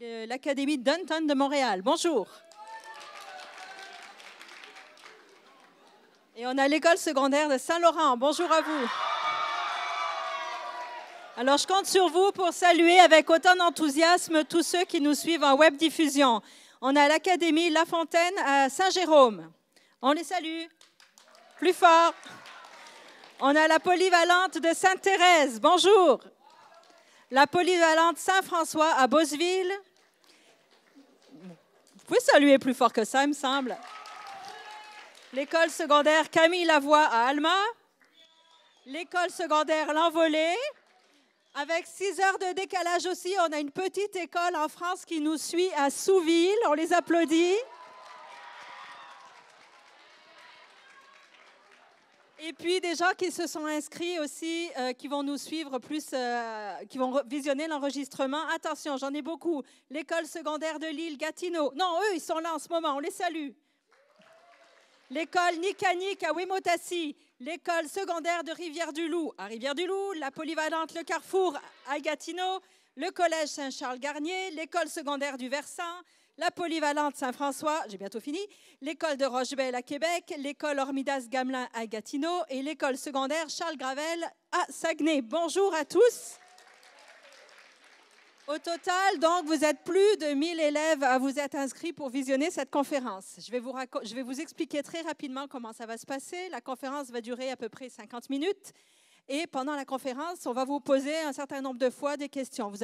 l'Académie Dunton de Montréal. Bonjour. Et on a l'école secondaire de Saint-Laurent. Bonjour à vous. Alors, je compte sur vous pour saluer avec autant d'enthousiasme tous ceux qui nous suivent en web diffusion. On a l'Académie La Fontaine à Saint-Jérôme. On les salue. Plus fort. On a la polyvalente de Sainte-Thérèse. Bonjour la polyvalente Saint-François à Beauceville. Vous pouvez saluer plus fort que ça, il me semble. L'école secondaire Camille Lavoie à Alma. L'école secondaire L'Envolée. Avec six heures de décalage aussi, on a une petite école en France qui nous suit à Souville. On les applaudit. Et puis des gens qui se sont inscrits aussi, euh, qui vont nous suivre plus, euh, qui vont visionner l'enregistrement. Attention, j'en ai beaucoup. L'école secondaire de Lille, Gatineau. Non, eux, ils sont là en ce moment, on les salue. L'école Nikanique à Wimotassi. L'école secondaire de Rivière-du-Loup à Rivière-du-Loup. La polyvalente Le Carrefour à Gatineau. Le collège Saint-Charles-Garnier. L'école secondaire du Versailles la polyvalente Saint-François, j'ai bientôt fini, l'école de Rochebelle à Québec, l'école Hormidas Gamelin à Gatineau et l'école secondaire Charles Gravel à Saguenay. Bonjour à tous. Au total, donc, vous êtes plus de 1000 élèves à vous être inscrits pour visionner cette conférence. Je vais, vous expliquer très rapidement comment ça va se passer. La conférence va durer à peu près 50 minutes. Et pendant la conférence, on va vous poser un certain nombre de fois des questions. vous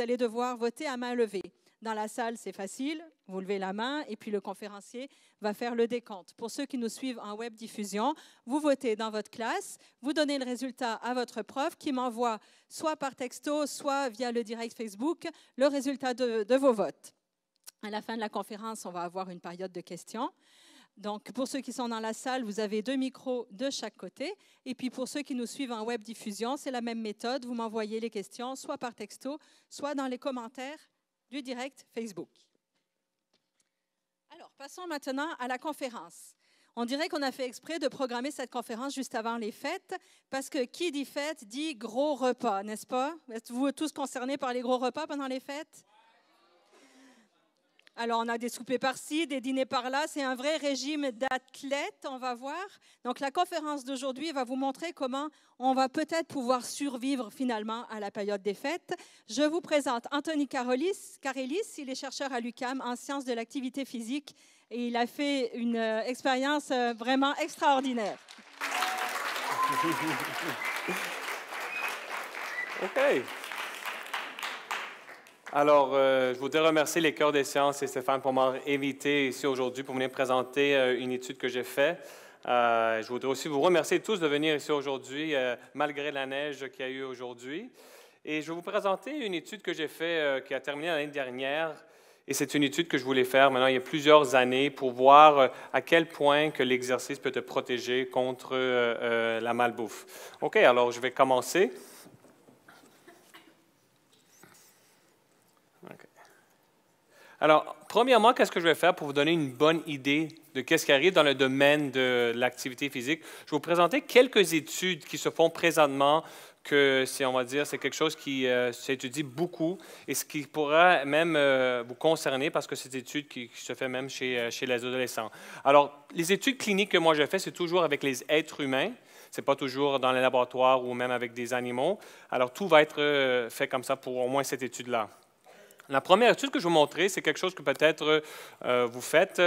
allez devoir voter à main levée. Dans la salle, c'est facile, vous levez la main et puis le conférencier va faire le décompte. Pour ceux qui nous suivent en web diffusion, vous votez dans votre classe, vous donnez le résultat à votre prof qui m'envoie soit par texto, soit via le direct Facebook le résultat de, de vos votes. À la fin de la conférence, on va avoir une période de questions. Donc, pour ceux qui sont dans la salle, vous avez deux micros de chaque côté. Et puis, pour ceux qui nous suivent en web diffusion, c'est la même méthode. Vous m'envoyez les questions, soit par texto, soit dans les commentaires du direct Facebook. Alors, passons maintenant à la conférence. On dirait qu'on a fait exprès de programmer cette conférence juste avant les fêtes, parce que qui dit fête dit gros repas, n'est-ce pas? Êtes-vous tous concernés par les gros repas pendant les fêtes? Alors, on a des soupers par-ci, des dîners par-là. C'est un vrai régime d'athlète, on va voir. Donc, la conférence d'aujourd'hui va vous montrer comment on va peut-être pouvoir survivre finalement à la période des fêtes. Je vous présente Anthony Carolis. Carolis, Il est chercheur à l'UCAM en sciences de l'activité physique et il a fait une euh, expérience euh, vraiment extraordinaire. OK. Alors, euh, je voudrais remercier les Cœurs des sciences et Stéphane pour m'avoir invité ici aujourd'hui pour venir présenter euh, une étude que j'ai faite. Euh, je voudrais aussi vous remercier tous de venir ici aujourd'hui, malgré la neige qu'il y a eu aujourd'hui. Et je vais vous présenter une étude que j'ai faite, qui a terminé l'année dernière. Et c'est une étude que je voulais faire maintenant il y a plusieurs années pour voir à quel point que l'exercice peut te protéger contre la malbouffe. OK, alors je vais commencer. Alors, premièrement, qu'est-ce que je vais faire pour vous donner une bonne idée de qu'est-ce qui arrive dans le domaine de l'activité physique? Je vais vous présenter quelques études qui se font présentement que c'est, on va dire, c'est quelque chose qui euh, s'étudie beaucoup et ce qui pourra même euh, vous concerner parce que c'est une étude qui, se fait même chez, euh, chez, les adolescents. Alors, les études cliniques que moi je fais, c'est toujours avec les êtres humains. Ce n'est pas toujours dans les laboratoires ou même avec des animaux. Alors, tout va être fait comme ça pour au moins cette étude-là. La première étude que je vais vous montrer, c'est quelque chose que peut-être euh, vous faites.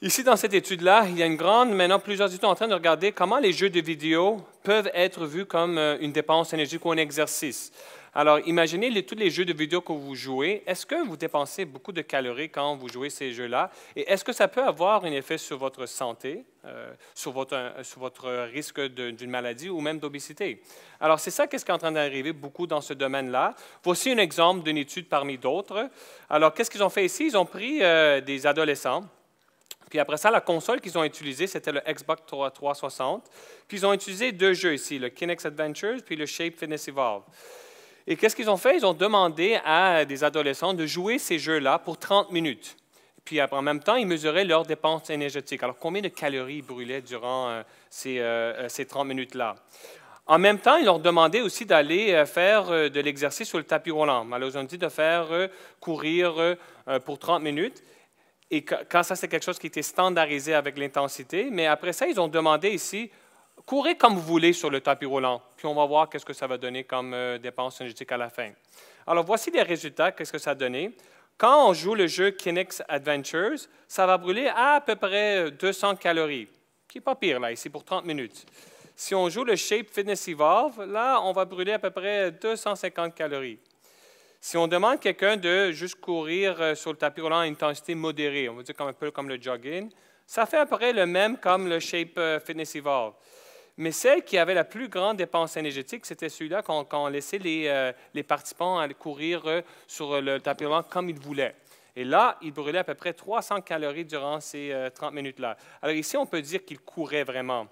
Ici, dans cette étude-là, il y a une grande, maintenant plusieurs études en train de regarder comment les jeux de vidéo peuvent être vus comme euh, une dépense énergétique ou un exercice. Alors, imaginez tous les jeux de vidéo que vous jouez. Est-ce que vous dépensez beaucoup de calories quand vous jouez ces jeux-là? Et est-ce que ça peut avoir un effet sur votre santé, euh, euh, sur, votre, risque d'une maladie ou même d'obésité? Alors, c'est ça qu'est-ce qui est en train d'arriver beaucoup dans ce domaine-là. Voici un exemple d'une étude parmi d'autres. Alors, qu'est-ce qu'ils ont fait ici? Ils ont pris euh, des adolescents. Puis après ça, la console qu'ils ont utilisée, c'était le Xbox 360. Puis ils ont utilisé deux jeux ici, le Kinex Adventures puis le Shape Fitness Evolve. Et qu'est-ce qu'ils ont fait? Ils ont demandé à des adolescents de jouer ces jeux-là pour 30 minutes. Puis en même temps, ils mesuraient leurs dépenses énergétiques. Alors, combien de calories ils brûlaient durant euh, ces, 30 euh, euh, minutes-là? En même temps, ils leur demandaient aussi d'aller faire de l'exercice sur le tapis roulant. Alors, ils ont dit de faire courir pour 30 minutes. Et quand ça, c'est quelque chose qui était standardisé avec l'intensité. Mais après ça, ils ont demandé ici courez comme vous voulez sur le tapis roulant, puis on va voir qu'est-ce que ça va donner comme euh, dépense énergétique à la fin. Alors, voici les résultats, qu'est-ce que ça a donné. Quand on joue le jeu Kinex Adventures, ça va brûler à, peu près 200 euh, calories, qui n'est pas pire, là, ici, pour 30 minutes. Si on joue le Shape Fitness Evolve, là, on va brûler à peu près 250 euh, calories. Si on demande à quelqu'un de juste courir sur le tapis roulant à une intensité modérée, on va dire comme un peu comme le jogging, ça fait à peu près le même comme le Shape Fitness Evolve. Mais celle qui avait la plus grande dépense énergétique, c'était celui-là quand on laissait les, euh, participants courir euh, sur le tapis roulant comme ils voulaient. Et là, ils brûlaient à peu près 300 calories durant ces 30 euh, minutes-là. Alors ici, on peut dire qu'ils couraient vraiment.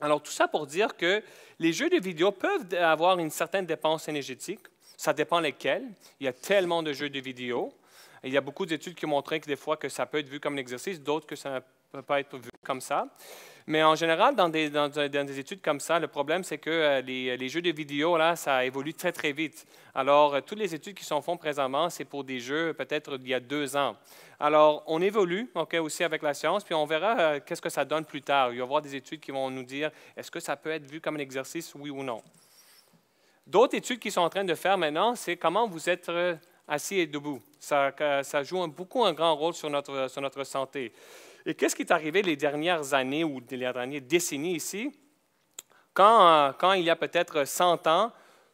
Alors tout ça pour dire que les jeux de vidéo peuvent avoir une certaine dépense énergétique. Ça dépend lesquels. Il y a tellement de jeux de vidéo. Il y a beaucoup d'études qui montrent que des fois que ça peut être vu comme un exercice, d'autres que ça ne peut pas être vu comme ça. Mais en général, dans des, dans, des études comme ça, le problème, c'est que euh, les, les, jeux de vidéo, là, ça évolue très, très vite. Alors, euh, toutes les études qui sont faites présentement, c'est pour des jeux peut-être d'il y a deux ans. Alors, on évolue aussi avec la science, puis on verra euh, qu'est-ce que ça donne plus tard. Il va y avoir des études qui vont nous dire est-ce que ça peut être vu comme un exercice, oui ou non. D'autres études qui sont en train de faire maintenant, c'est comment vous êtes assis et debout. Ça, ça joue beaucoup un grand rôle sur notre, sur notre santé. Et qu'est-ce qui est arrivé les dernières années ou les dernières décennies ici? Quand, euh, il y a peut-être 100 ans,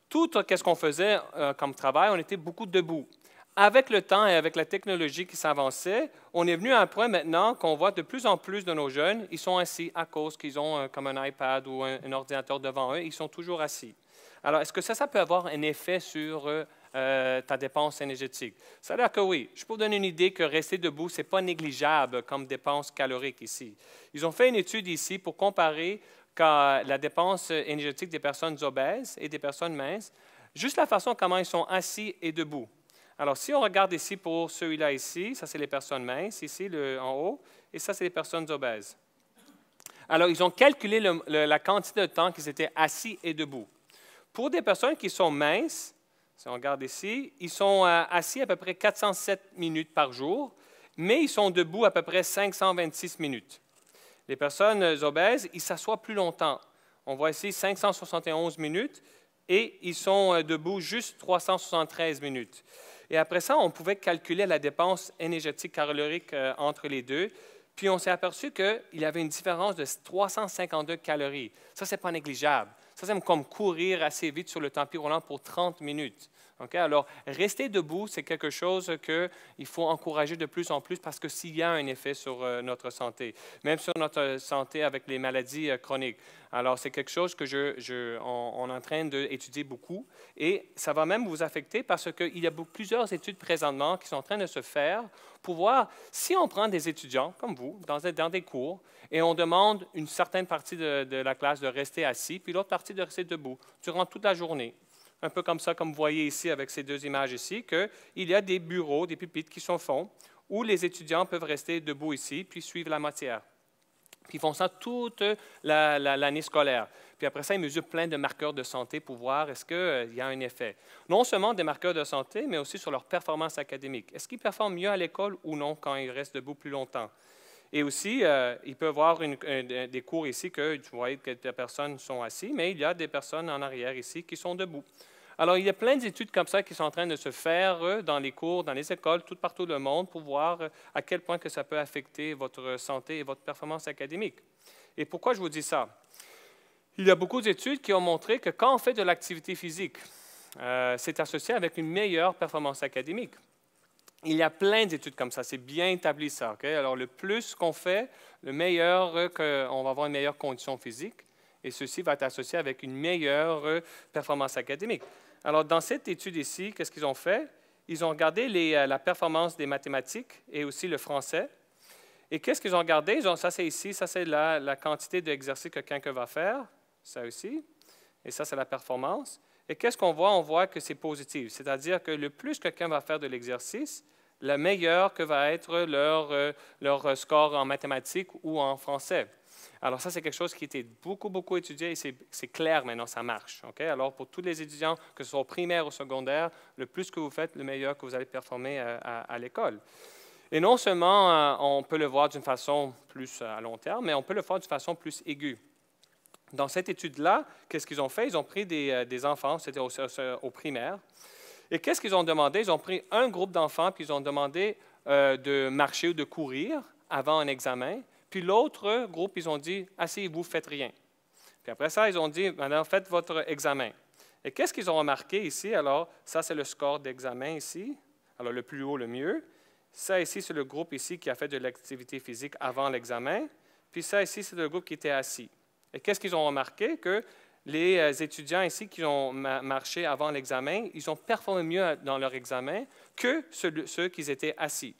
tout euh, ce qu'on faisait euh, comme travail, on était beaucoup debout. Avec le temps et avec la technologie qui s'avançait, on est venu à un point maintenant qu'on voit de plus en plus de nos jeunes, ils sont assis à cause qu'ils ont comme un iPad ou un, un, ordinateur devant eux, ils sont toujours assis. Alors, est-ce que ça, ça peut avoir un effet sur euh, ta dépense énergétique. Ça à dire que oui, je peux vous donner une idée que rester debout, ce n'est pas négligeable comme dépense calorique ici. Ils ont fait une étude ici pour comparer la dépense énergétique des personnes obèses et des personnes minces, juste la façon comment ils sont assis et debout. Alors, si on regarde ici pour celui-là ici, ça c'est les personnes minces, ici le, en haut, et ça c'est les personnes obèses. Alors, ils ont calculé la quantité de temps qu'ils étaient assis et debout. Pour des personnes qui sont minces, si on regarde ici, ils sont euh, assis à peu près 407 minutes par jour, mais ils sont debout à peu près 526 minutes. Les personnes obèses, ils s'assoient plus longtemps. On voit ici 571 minutes et ils sont euh, debout juste 373 minutes. Et après ça, on pouvait calculer la dépense énergétique calorique euh, entre les deux. Puis on s'est aperçu qu'il y avait une différence de 352 calories. Ça, ce n'est pas négligeable. Ça, c'est comme courir assez vite sur le tapis roulant pour 30 minutes. Alors, rester debout, c'est quelque chose qu'il faut encourager de plus en plus parce que s'il y a un effet sur euh, notre santé, même sur notre santé avec les maladies euh, chroniques. Alors, c'est quelque chose que je, est en train d'étudier beaucoup et ça va même vous affecter parce qu'il y a plusieurs études présentement qui sont en train de se faire pour voir si on prend des étudiants comme vous dans, des cours et on demande une certaine partie de, de la classe de rester assis puis l'autre partie de rester debout durant toute la journée un peu comme ça, comme vous voyez ici avec ces deux images ici, qu'il y a des bureaux, des pupitres qui sont fonds, où les étudiants peuvent rester debout ici, puis suivre la matière. Puis ils font ça toute l'année scolaire. Puis après ça, ils mesurent plein de marqueurs de santé pour voir est-ce qu'il euh, y a un effet. Non seulement des marqueurs de santé, mais aussi sur leur performance académique. Est-ce qu'ils performent mieux à l'école ou non quand ils restent debout plus longtemps? Et aussi, euh, ils il peut des cours ici que vous voyez que des personnes sont assises, mais il y a des personnes en arrière ici qui sont debout. Alors, il y a plein d'études comme ça qui sont en train de se faire euh, dans les cours, dans les écoles, tout partout le monde, pour voir euh, à quel point que ça peut affecter votre santé et votre performance académique. Et pourquoi je vous dis ça? Il y a beaucoup d'études qui ont montré que quand on fait de l'activité physique, euh, c'est associé avec une meilleure performance académique. Il y a plein d'études comme ça, c'est bien établi ça. Alors le plus qu'on fait, le meilleur qu'on va avoir une meilleure condition physique, et ceci va être associé avec une meilleure performance académique. Alors, dans cette étude ici, qu'est-ce qu'ils ont fait? Ils ont regardé euh, la performance des mathématiques et aussi le français. Et qu'est-ce qu'ils ont regardé? ça, c'est ici, ça, c'est la, quantité d'exercices que quelqu'un va faire, ça aussi. Et ça, c'est la performance. Et qu'est-ce qu'on voit? On voit que c'est positif. C'est-à-dire que le plus quelqu'un va faire de l'exercice, le meilleur que va être leur euh, score en mathématiques ou en français. Alors ça, c'est quelque chose qui était beaucoup, beaucoup étudié et c'est clair maintenant, ça marche. Alors pour tous les étudiants, que ce soit primaire ou secondaire, le plus que vous faites, le meilleur que vous allez performer euh, à, l'école. Et non seulement euh, on peut le voir d'une façon plus euh, à long terme, mais on peut le voir d'une façon plus aiguë. Dans cette étude-là, qu'est-ce qu'ils ont fait? Ils ont pris des, enfants, c'était au, primaire. Et qu'est-ce qu'ils ont demandé? Ils ont pris un groupe d'enfants, puis ils ont demandé de marcher ou de courir avant un examen. Puis l'autre groupe, ils ont dit Asseyez-vous, faites rien. Puis après ça, ils ont dit Maintenant, faites votre examen. Et qu'est-ce qu'ils ont remarqué ici Alors, ça, c'est le score d'examen ici. Alors, le plus haut, le mieux. Ça ici, c'est le groupe ici qui a fait de l'activité physique avant l'examen. Puis ça ici, c'est le groupe qui était assis. Et qu'est-ce qu'ils ont remarqué? Que les euh, étudiants ici qui ont marché avant l'examen, ils ont performé mieux dans leur examen que ceux qui étaient assis.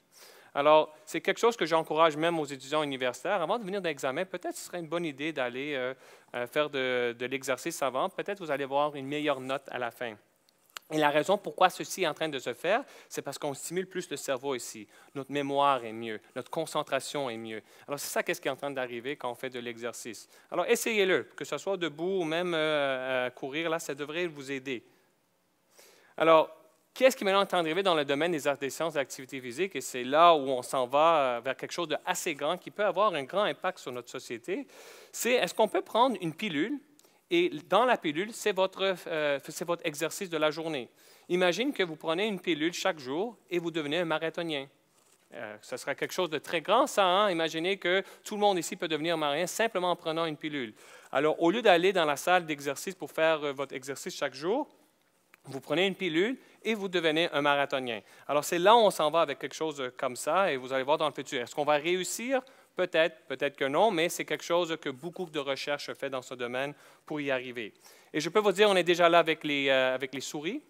Alors, c'est quelque chose que j'encourage même aux étudiants universitaires. Avant de venir d'examen, peut-être ce serait une bonne idée d'aller euh, euh, faire de, l'exercice avant. Peut-être vous allez voir une meilleure note à la fin. Et la raison pourquoi ceci est en train de se faire, c'est parce qu'on stimule plus le cerveau ici. Notre mémoire est mieux, notre concentration est mieux. Alors c'est ça qu'est-ce qui est en train d'arriver quand on fait de l'exercice. Alors essayez-le, que ce soit debout ou même euh, courir, là, ça devrait vous aider. Alors Qu'est-ce qui maintenant est dans le domaine des, des sciences de l'activité physique? Et c'est là où on s'en va euh, vers quelque chose d'assez grand qui peut avoir un grand impact sur notre société. C'est est-ce qu'on peut prendre une pilule et dans la pilule, c'est votre, euh, votre exercice de la journée. Imagine que vous prenez une pilule chaque jour et vous devenez un marathonien. Ça euh, ce sera quelque chose de très grand, ça. Hein? Imaginez que tout le monde ici peut devenir marin simplement en prenant une pilule. Alors, au lieu d'aller dans la salle d'exercice pour faire votre exercice chaque jour, vous prenez une pilule et vous devenez un marathonien. Alors c'est là où on s'en va avec quelque chose comme ça et vous allez voir dans le futur. Est-ce qu'on va réussir? Peut-être, peut-être que non, mais c'est quelque chose que beaucoup de recherches fait dans ce domaine pour y arriver. Et je peux vous dire, on est déjà là avec les, euh, avec les souris.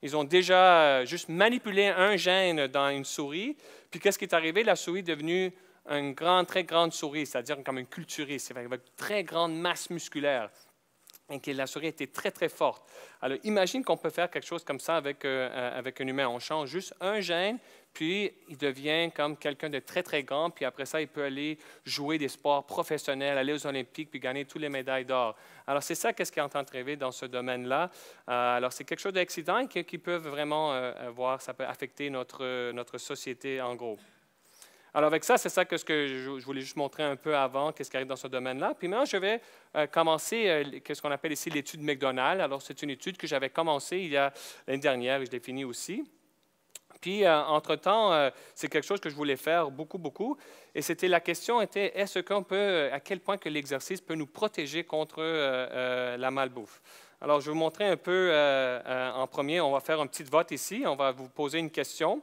Ils ont déjà euh, juste manipulé un gène dans une souris. Puis qu'est-ce qui est arrivé? La souris est devenue une grande, très grande souris, c'est-à-dire comme une culturiste, avec une très grande masse musculaire et que la souris était très, très forte. Alors, imagine qu'on peut faire quelque chose comme ça avec, euh, euh, avec un humain. On change juste un gène, puis il devient comme quelqu'un de très, très grand, puis après ça, il peut aller jouer des sports professionnels, aller aux Olympiques, puis gagner toutes les médailles d'or. Alors, c'est ça qu'est-ce qui est en train de rêver dans ce domaine-là. Euh, alors, c'est quelque chose d'accident et qui, peut vraiment voir, ça peut affecter notre, notre société en gros. Alors avec ça, c'est ça que, je voulais juste montrer un peu avant, qu'est-ce qui arrive dans ce domaine-là. Puis maintenant, je vais euh, commencer euh, ce qu'on appelle ici l'étude McDonald's. Alors c'est une étude que j'avais commencée il y a l'année dernière et je l'ai finie aussi. Puis, euh, entre-temps, c'est quelque chose que je voulais faire beaucoup, beaucoup. Et c'était la question était, est-ce qu'on peut, à quel point que l'exercice peut nous protéger contre la malbouffe? Alors, je vais vous montrer un peu en premier. On va faire un petit vote ici. On va vous poser une question.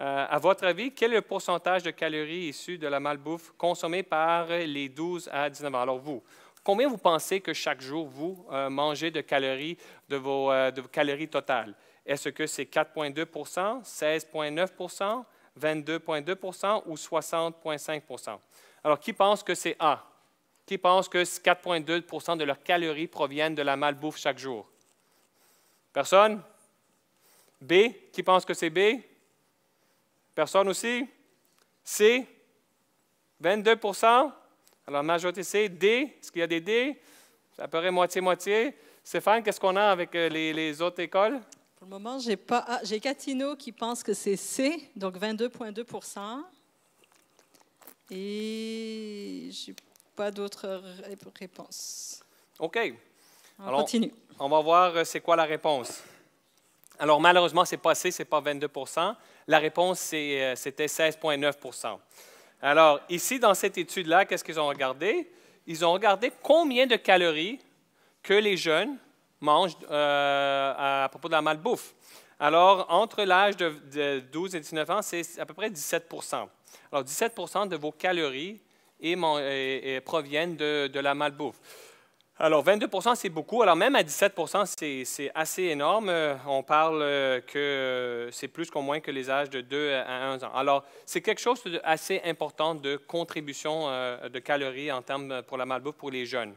Euh, à votre avis, quel est le pourcentage de calories issues de la malbouffe consommées par les 12 à 19 ans? Alors, vous, combien vous pensez que chaque jour, vous euh, mangez de calories, euh, de vos, calories totales? Est-ce que c'est 4,2 16,9 22,2 ou 60,5 Alors, qui pense que c'est A? Qui pense que 4,2 de leurs calories proviennent de la malbouffe chaque jour? Personne? B? Qui pense que c'est B? Personne aussi? C? 22 Alors, majorité C. D? Est-ce qu'il y a des D? Ça paraît moitié-moitié. Stéphane, qu'est-ce qu'on a avec euh, les, autres écoles? Pour le moment, j'ai pas. Catino ah, qui pense que c'est C, donc 22,2 Et j'ai pas d'autres réponses. OK. On continue. On va voir euh, c'est quoi la réponse. Alors malheureusement, c'est passé, ce n'est pas 22 La réponse, euh, c'était 16,9 Alors ici, dans cette étude-là, qu'est-ce qu'ils ont regardé? Ils ont regardé combien de calories que les jeunes mangent euh, à, propos de la malbouffe. Alors, entre l'âge de, 12 et 19 ans, c'est à peu près 17 Alors, 17 de vos calories proviennent de la malbouffe. Alors, 22 c'est beaucoup. Alors, même à 17 c'est assez énorme. Euh, on parle euh, que euh, c'est plus qu'au moins que les âges de 2 à 1 ans. Alors, c'est quelque chose d'assez important de contribution de calories en termes pour la malbouffe pour les jeunes.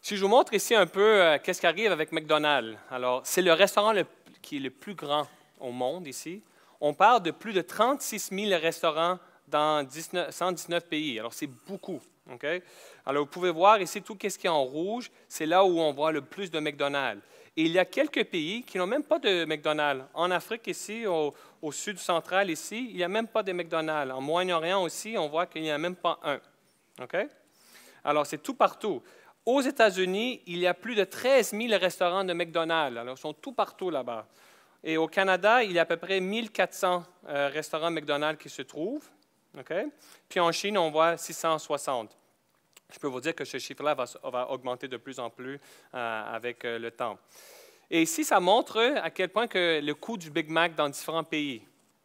Si je vous montre ici un peu qu'est-ce qui arrive avec McDonald's. Alors, c'est le restaurant qui est le plus grand au monde ici. On parle de plus de 36 000 restaurants dans 119 pays. Alors, c'est beaucoup. Alors, vous pouvez voir ici tout ce qui est en rouge, c'est là où on voit le plus de McDonald's. Et il y a quelques pays qui n'ont même pas de McDonald's. En Afrique, ici, au, sud central, ici, il n'y a même pas de McDonald's. En Moyen-Orient aussi, on voit qu'il n'y a même pas un. Alors, c'est tout partout. Aux États-Unis, il y a plus de 13 000 restaurants de McDonald's. Alors, ils sont tout partout là-bas. Et au Canada, il y a à peu près 1 400 euh, restaurants McDonald's qui se trouvent. Okay? Puis en Chine, on voit 660. Je peux vous dire que ce chiffre-là va, augmenter de plus en plus euh, avec euh, le temps. Et ici, ça montre à quel point que le coût du Big Mac dans différents pays.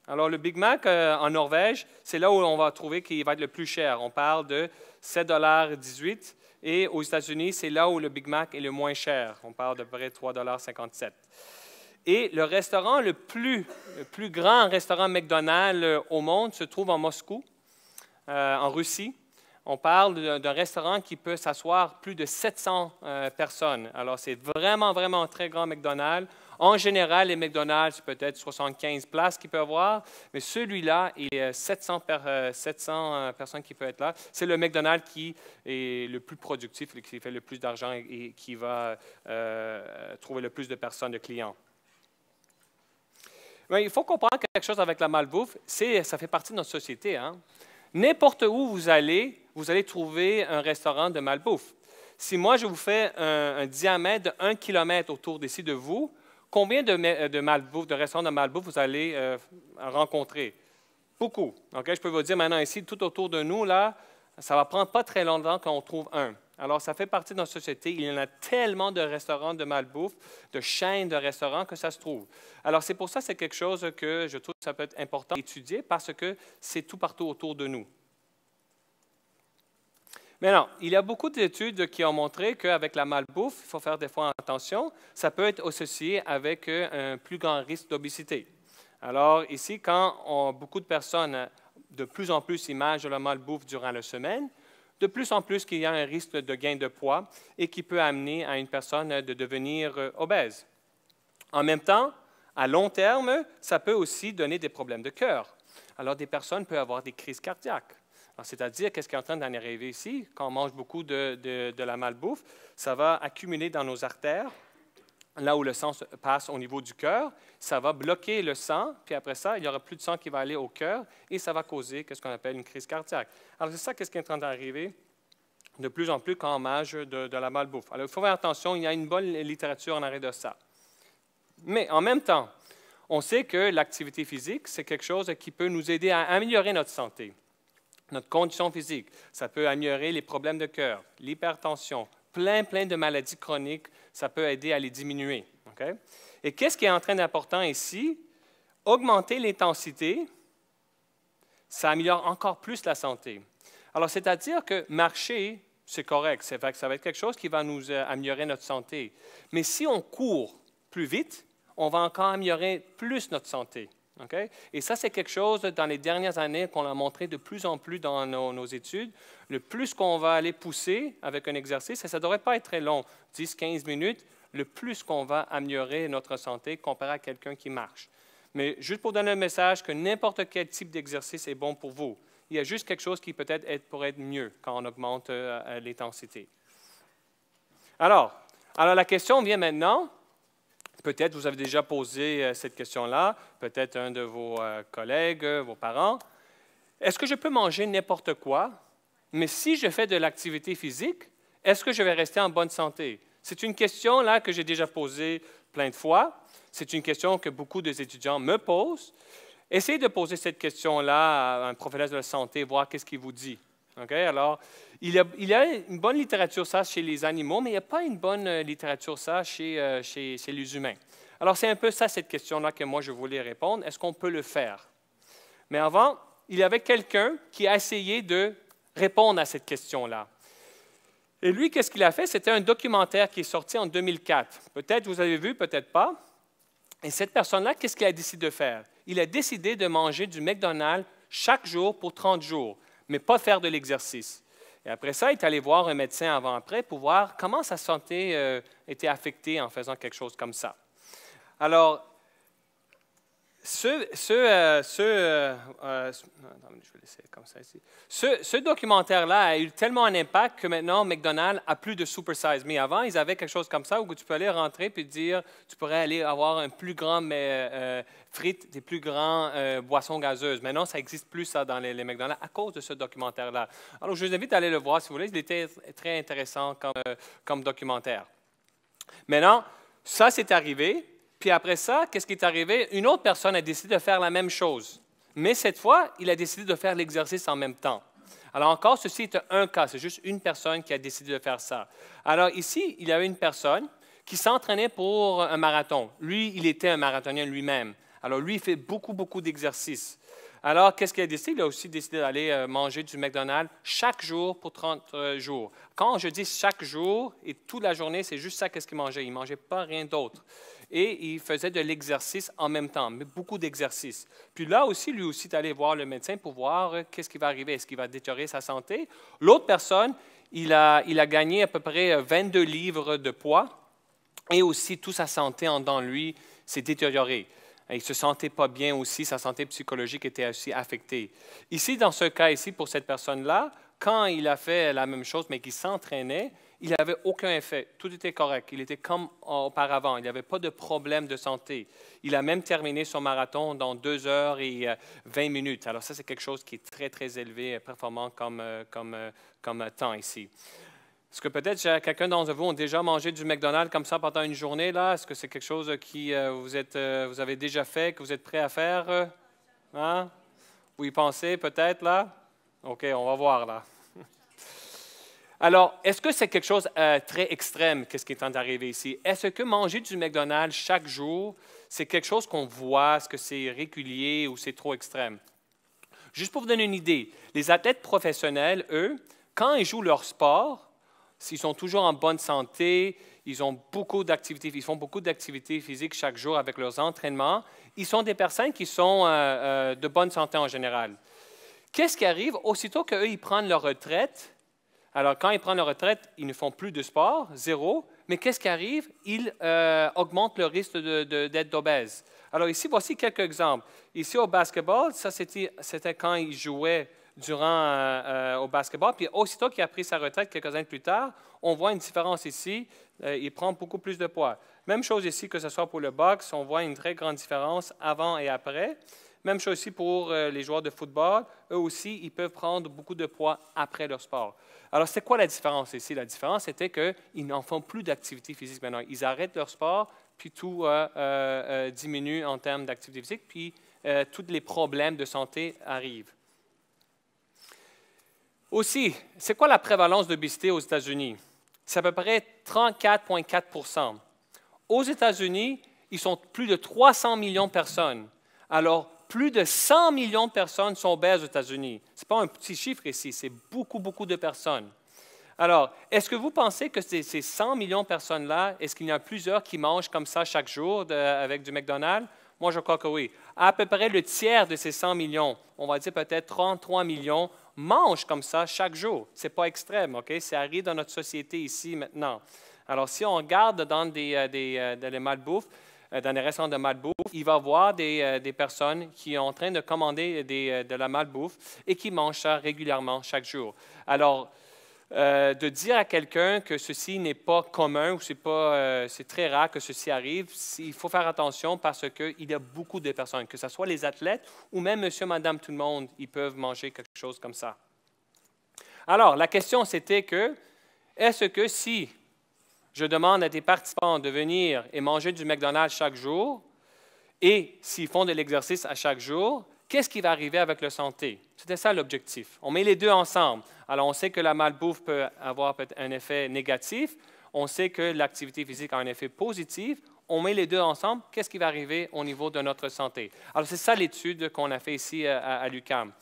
Alors, le Big Mac euh, en Norvège, c'est là où on va trouver qu'il va être le plus cher. On parle de 7,18 et aux États-Unis, c'est là où le Big Mac est le moins cher. On parle de près 3,57 et le restaurant le plus, grand restaurant McDonald's euh, au monde se trouve en Moscou, euh, en Russie. On parle d'un restaurant qui peut s'asseoir plus de 700 euh, personnes. Alors, c'est vraiment, vraiment un très grand McDonald's. En général, les McDonald's, c'est peut-être 75 places qu'il peuvent avoir, mais celui-là, il y a 700, personnes qui peuvent être là. C'est le McDonald's qui est le plus productif, qui fait le plus d'argent et, qui va trouver le plus de personnes, de clients il faut comprendre quelque chose avec la malbouffe, ça fait partie de notre société. Hein. N'importe où vous allez, vous allez trouver un restaurant de malbouffe. Si moi, je vous fais un, diamètre de 1 km autour d'ici de vous, combien de, de restaurants de malbouffe vous allez euh, rencontrer? Beaucoup. Je peux vous dire maintenant ici, tout autour de nous, là, ça va prendre pas très longtemps qu'on trouve un. Alors, ça fait partie de notre société. Il y en a tellement de restaurants de malbouffe, de chaînes de restaurants que ça se trouve. Alors, c'est pour ça que c'est quelque chose que je trouve que ça peut être important d'étudier parce que c'est tout partout autour de nous. Maintenant, il y a beaucoup d'études qui ont montré qu'avec la malbouffe, il faut faire des fois attention, ça peut être associé avec euh, un plus grand risque d'obésité. Alors ici, quand beaucoup de personnes de plus en plus ils de la malbouffe durant la semaine, de plus en plus qu'il y a un risque de gain de poids et qui peut amener à une personne de devenir euh, obèse. En même temps, à long terme, ça peut aussi donner des problèmes de cœur. Alors, des personnes peuvent avoir des crises cardiaques. C'est-à-dire, qu'est-ce qui est en train d'en arriver ici? Quand on mange beaucoup de, de, de la malbouffe, ça va accumuler dans nos artères là où le sang passe au niveau du cœur, ça va bloquer le sang, puis après ça, il n'y aura plus de sang qui va aller au cœur et ça va causer ce qu'on appelle une crise cardiaque. Alors, c'est ça qui est en train d'arriver de plus en plus quand on mange de, de la malbouffe. Alors, il faut faire attention, il y a une bonne littérature en arrêt de ça. Mais en même temps, on sait que l'activité physique, c'est quelque chose qui peut nous aider à améliorer notre santé, notre condition physique. Ça peut améliorer les problèmes de cœur, l'hypertension, plein, plein de maladies chroniques, ça peut aider à les diminuer. Et qu'est-ce qui est en train d'important ici? Augmenter l'intensité, ça améliore encore plus la santé. Alors, c'est-à-dire que marcher, c'est correct, c'est ça va être quelque chose qui va nous euh, améliorer notre santé. Mais si on court plus vite, on va encore améliorer plus notre santé. Et ça, c'est quelque chose, dans les dernières années, qu'on a montré de plus en plus dans nos, études. Le plus qu'on va aller pousser avec un exercice, et ça ne devrait pas être très long, 10-15 minutes, le plus qu'on va améliorer notre santé comparé à quelqu'un qui marche. Mais juste pour donner un message que n'importe quel type d'exercice est bon pour vous. Il y a juste quelque chose qui peut-être être, pourrait être mieux quand on augmente euh, euh, l'intensité. Alors, alors, la question vient maintenant, Peut-être vous avez déjà posé euh, cette question-là, peut-être un de vos euh, collègues, euh, vos parents. Est-ce que je peux manger n'importe quoi, mais si je fais de l'activité physique, est-ce que je vais rester en bonne santé? C'est une question là que j'ai déjà posée plein de fois. C'est une question que beaucoup de étudiants me posent. Essayez de poser cette question-là à un professeur de la santé, voir qu'est-ce qu'il vous dit. Ok, Alors, il y, a, a, une bonne littérature ça chez les animaux, mais il n'y a pas une bonne euh, littérature ça chez, euh, chez, chez les humains. Alors, c'est un peu ça, cette question-là que moi, je voulais répondre. Est-ce qu'on peut le faire? Mais avant, il y avait quelqu'un qui a essayé de répondre à cette question-là. Et lui, qu'est-ce qu'il a fait? C'était un documentaire qui est sorti en 2004. Peut-être vous avez vu, peut-être pas. Et cette personne-là, qu'est-ce qu'il a décidé de faire? Il a décidé de manger du McDonald's chaque jour pour 30 jours mais pas faire de l'exercice. Et après ça, il est allé voir un médecin avant-après pour voir comment sa santé euh, était affectée en faisant quelque chose comme ça. Alors, ce, ce, documentaire-là a eu tellement un impact que maintenant McDonald's a plus de Super Size Mais avant, ils avaient quelque chose comme ça où tu peux aller rentrer puis dire, tu pourrais aller avoir un plus grand mais, euh, euh, frites, des plus grands euh, boissons gazeuses. Maintenant, ça n'existe plus ça dans les, les, McDonald's à cause de ce documentaire-là. Alors, je vous invite à aller le voir si vous voulez. Il était très intéressant comme, comme documentaire. Maintenant, ça c'est arrivé. Puis après ça, qu'est-ce qui est arrivé? Une autre personne a décidé de faire la même chose. Mais cette fois, il a décidé de faire l'exercice en même temps. Alors encore, ceci est un cas, c'est juste une personne qui a décidé de faire ça. Alors ici, il y avait une personne qui s'entraînait pour un marathon. Lui, il était un marathonien lui-même. Alors lui, il fait beaucoup, beaucoup d'exercices. Alors, qu'est-ce qu'il a décidé? Il a aussi décidé d'aller euh, manger du McDonald's chaque jour pour 30 euh, jours. Quand je dis chaque jour et toute la journée, c'est juste ça qu'est-ce qu'il mangeait. Il ne mangeait pas rien d'autre et il faisait de l'exercice en même temps, beaucoup d'exercice. Puis là aussi, lui aussi est allé voir le médecin pour voir qu'est-ce qui va arriver, est-ce qu'il va détériorer sa santé. L'autre personne, il a, gagné à peu près 22 livres de poids et aussi toute sa santé en dans lui s'est détériorée. Il ne se sentait pas bien aussi, sa santé psychologique était aussi affectée. Ici, dans ce cas ici, pour cette personne-là, quand il a fait la même chose, mais qu'il s'entraînait, il n'avait aucun effet. Tout était correct. Il était comme auparavant. Il n'avait pas de problème de santé. Il a même terminé son marathon dans deux heures et 20 euh, minutes. Alors ça, c'est quelque chose qui est très, très élevé et performant comme, euh, comme, euh, comme temps ici. Est-ce que peut-être quelqu'un d'entre vous a déjà mangé du McDonald's comme ça pendant une journée là Est-ce que c'est quelque chose qui vous, avez déjà fait, que vous êtes prêt à faire hein? Vous y pensez peut-être là OK, on va voir là. Alors, est-ce que c'est quelque chose de euh, très extrême, qu'est-ce qui est en train d'arriver ici? Est-ce que manger du McDonald's chaque jour, c'est quelque chose qu'on voit, est-ce que c'est régulier ou c'est trop extrême? Juste pour vous donner une idée, les athlètes professionnels, eux, quand ils jouent leur sport, s'ils sont toujours en bonne santé, ils ont beaucoup d'activités, ils font beaucoup d'activités physiques chaque jour avec leurs entraînements. Ils sont des personnes qui sont euh, euh, de bonne santé en général. Qu'est-ce qui arrive aussitôt qu'eux ils prennent leur retraite alors, quand ils prennent leur retraite, ils ne font plus de sport, zéro. Mais qu'est-ce qui arrive? Ils euh, augmentent le risque d'être obèse. Alors, ici, voici quelques exemples. Ici, au basketball, ça, c'était quand ils jouaient durant euh, euh, au basketball. Puis aussitôt qu'il a pris sa retraite quelques années plus tard, on voit une différence ici. il prend beaucoup plus de poids. Même chose ici, que ce soit pour le boxe, on voit une très grande différence avant et après. Même chose ici pour les joueurs de football. Eux aussi, ils peuvent prendre beaucoup de poids après leur sport. Alors, c'est quoi la différence ici? La différence était qu'ils n'en font plus d'activité physique maintenant. Ils arrêtent leur sport, puis tout euh, euh, euh, diminue en termes d'activité physique, puis tous les problèmes de santé arrivent. Aussi, c'est quoi la prévalence d'obésité aux États-Unis? C'est à peu près 34,4 Aux États-Unis, ils sont plus de 300 millions de personnes. Alors, plus de 100 millions de personnes sont obèses aux États-Unis. Ce n'est pas un petit chiffre ici, c'est beaucoup, beaucoup de personnes. Alors, est-ce que vous pensez que ces 100 millions de personnes-là, est-ce qu'il y en a plusieurs qui mangent comme ça chaque jour avec du McDonald's? Moi, je crois que oui. À peu près le tiers de ces 100 millions, on va dire peut-être 33 millions, mangent comme ça chaque jour. Ce n'est pas extrême, OK? C'est arrivé dans notre société ici maintenant. Alors, si on regarde dans les euh, euh, malbouffes, euh, dans les restaurants de malbouffe, il va voir des, euh, des personnes qui sont en train de commander euh, de la malbouffe et qui mangent ça régulièrement chaque jour. Alors, de dire à quelqu'un que ceci n'est pas commun ou c'est pas, c'est très rare que ceci arrive, il faut faire attention parce qu'il y a beaucoup de personnes, que ce soit les athlètes ou même monsieur, madame, tout le monde, ils peuvent manger quelque chose comme ça. Alors, la question c'était que, est-ce que si je demande à tes participants de venir et manger du McDonald's chaque jour, et s'ils font de l'exercice à chaque jour, qu'est-ce qui va arriver avec leur santé? C'était ça l'objectif. On met les deux ensemble. Alors, on sait que la malbouffe peut avoir un effet négatif, on sait que l'activité physique a un effet positif. On met les deux ensemble, qu'est-ce qui va arriver au niveau de notre santé? Alors, c'est ça l'étude qu'on a fait ici euh, à, à l'UCAM.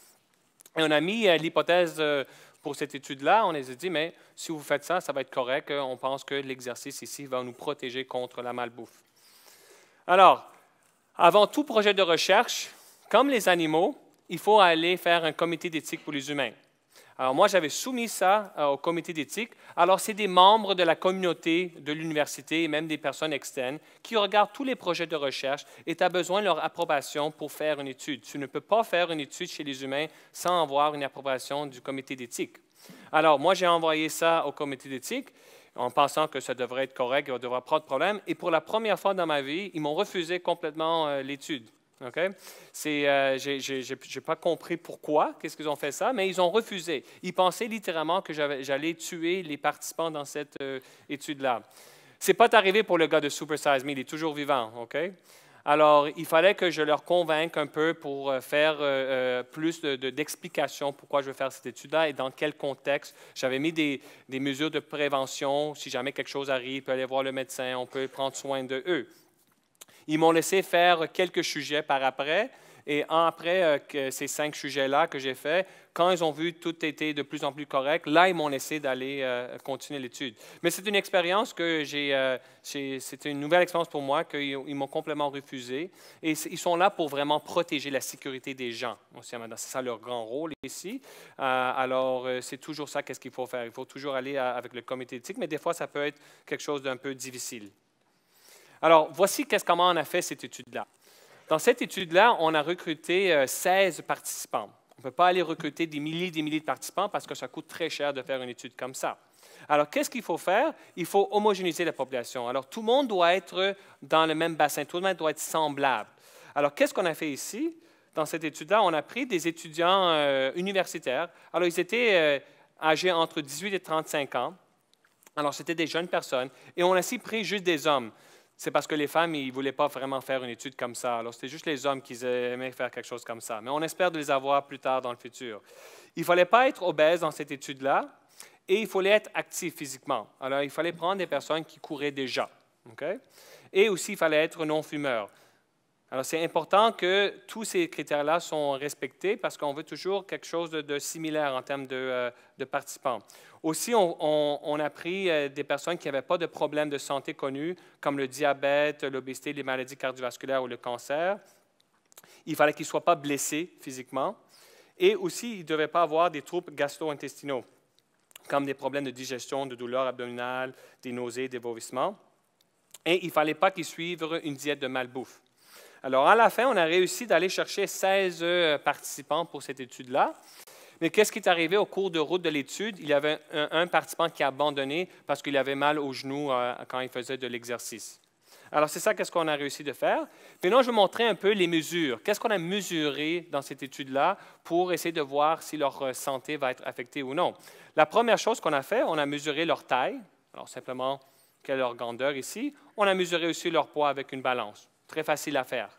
Et on a mis euh, l'hypothèse euh, pour cette étude-là, on les a dit, mais si vous faites ça, ça va être correct. Euh, on pense que l'exercice ici va nous protéger contre la malbouffe. Alors, avant tout projet de recherche, comme les animaux, il faut aller faire un comité d'éthique pour les humains. Alors moi, j'avais soumis ça euh, au comité d'éthique. Alors c'est des membres de la communauté de l'université et même des personnes externes qui regardent tous les projets de recherche et tu as besoin de leur approbation pour faire une étude. Tu ne peux pas faire une étude chez les humains sans avoir une approbation du comité d'éthique. Alors moi, j'ai envoyé ça au comité d'éthique en pensant que ça devrait être correct, qu'il ne devrait pas de problème. Et pour la première fois dans ma vie, ils m'ont refusé complètement euh, l'étude. Euh, je n'ai pas compris pourquoi, qu'est-ce qu'ils ont fait ça, mais ils ont refusé. Ils pensaient littéralement que j'allais tuer les participants dans cette euh, étude-là. Ce n'est pas arrivé pour le gars de Super Size Me, il est toujours vivant. OK? Alors, il fallait que je leur convainque un peu pour euh, faire plus d'explications de, pourquoi je veux faire cette étude-là et dans quel contexte. J'avais mis des, des mesures de prévention. Si jamais quelque chose arrive, ils peut aller voir le médecin, on peut prendre soin d'eux. Ils m'ont laissé faire quelques sujets par après. Et après euh, que ces cinq sujets-là que j'ai fait, quand ils ont vu tout était de plus en plus correct, là, ils m'ont laissé d'aller euh, continuer l'étude. Mais c'est une expérience que j'ai, c'était euh, une nouvelle expérience pour moi qu'ils m'ont complètement refusé. Et ils sont là pour vraiment protéger la sécurité des gens. C'est ça leur grand rôle ici. alors, c'est toujours ça qu'est-ce qu'il faut faire. Il faut toujours aller avec le comité éthique, mais des fois, ça peut être quelque chose d'un peu difficile. Alors, voici qu'est-ce, comment on a fait cette étude-là. Dans cette étude-là, on a recruté 16 euh, participants. On ne peut pas aller recruter des milliers et des milliers de participants parce que ça coûte très cher de faire une étude comme ça. Alors, qu'est-ce qu'il faut faire? Il faut homogénéiser la population. Alors, tout le monde doit être dans le même bassin, tout le monde doit être semblable. Alors, qu'est-ce qu'on a fait ici? Dans cette étude-là, on a pris des étudiants euh, universitaires. Alors, ils étaient euh, âgés entre 18 et 35 ans. Alors, c'était des jeunes personnes. Et on a aussi pris juste des hommes c'est parce que les femmes, ils ne voulaient pas vraiment faire une étude comme ça. Alors, c'était juste les hommes qui aimaient faire quelque chose comme ça. Mais on espère de les avoir plus tard dans le futur. Il ne fallait pas être obèse dans cette étude-là et il fallait être actif physiquement. Alors, il fallait prendre des personnes qui couraient déjà. Et aussi, il fallait être non-fumeur. Alors, c'est important que tous ces critères-là soient respectés parce qu'on veut toujours quelque chose de, similaire en termes de euh, participants. Aussi, on, a pris euh, des personnes qui n'avaient pas de problèmes de santé connus, comme le diabète, l'obésité, les maladies cardiovasculaires ou le cancer. Il fallait qu'ils ne soient pas blessés physiquement. Et aussi, ils ne devaient pas avoir des troubles gastro-intestinaux, comme des problèmes de digestion, de douleurs abdominales, des nausées, des vomissements. Et il ne fallait pas qu'ils suivent une diète de malbouffe. Alors, à la fin, on a réussi d'aller chercher 16 euh, participants pour cette étude-là. Mais qu'est-ce qui est arrivé au cours de route de l'étude? Il y avait un, participant qui a abandonné parce qu'il avait mal au genou euh, quand il faisait de l'exercice. Alors, c'est ça qu'est-ce qu'on a réussi de faire. Maintenant, je vais montrer un peu les mesures. Qu'est-ce qu'on a mesuré dans cette étude-là pour essayer de voir si leur euh, santé va être affectée ou non? La première chose qu'on a fait, on a mesuré leur taille. Alors, simplement, quelle est leur grandeur ici? On a mesuré aussi leur poids avec une balance. Très facile à faire.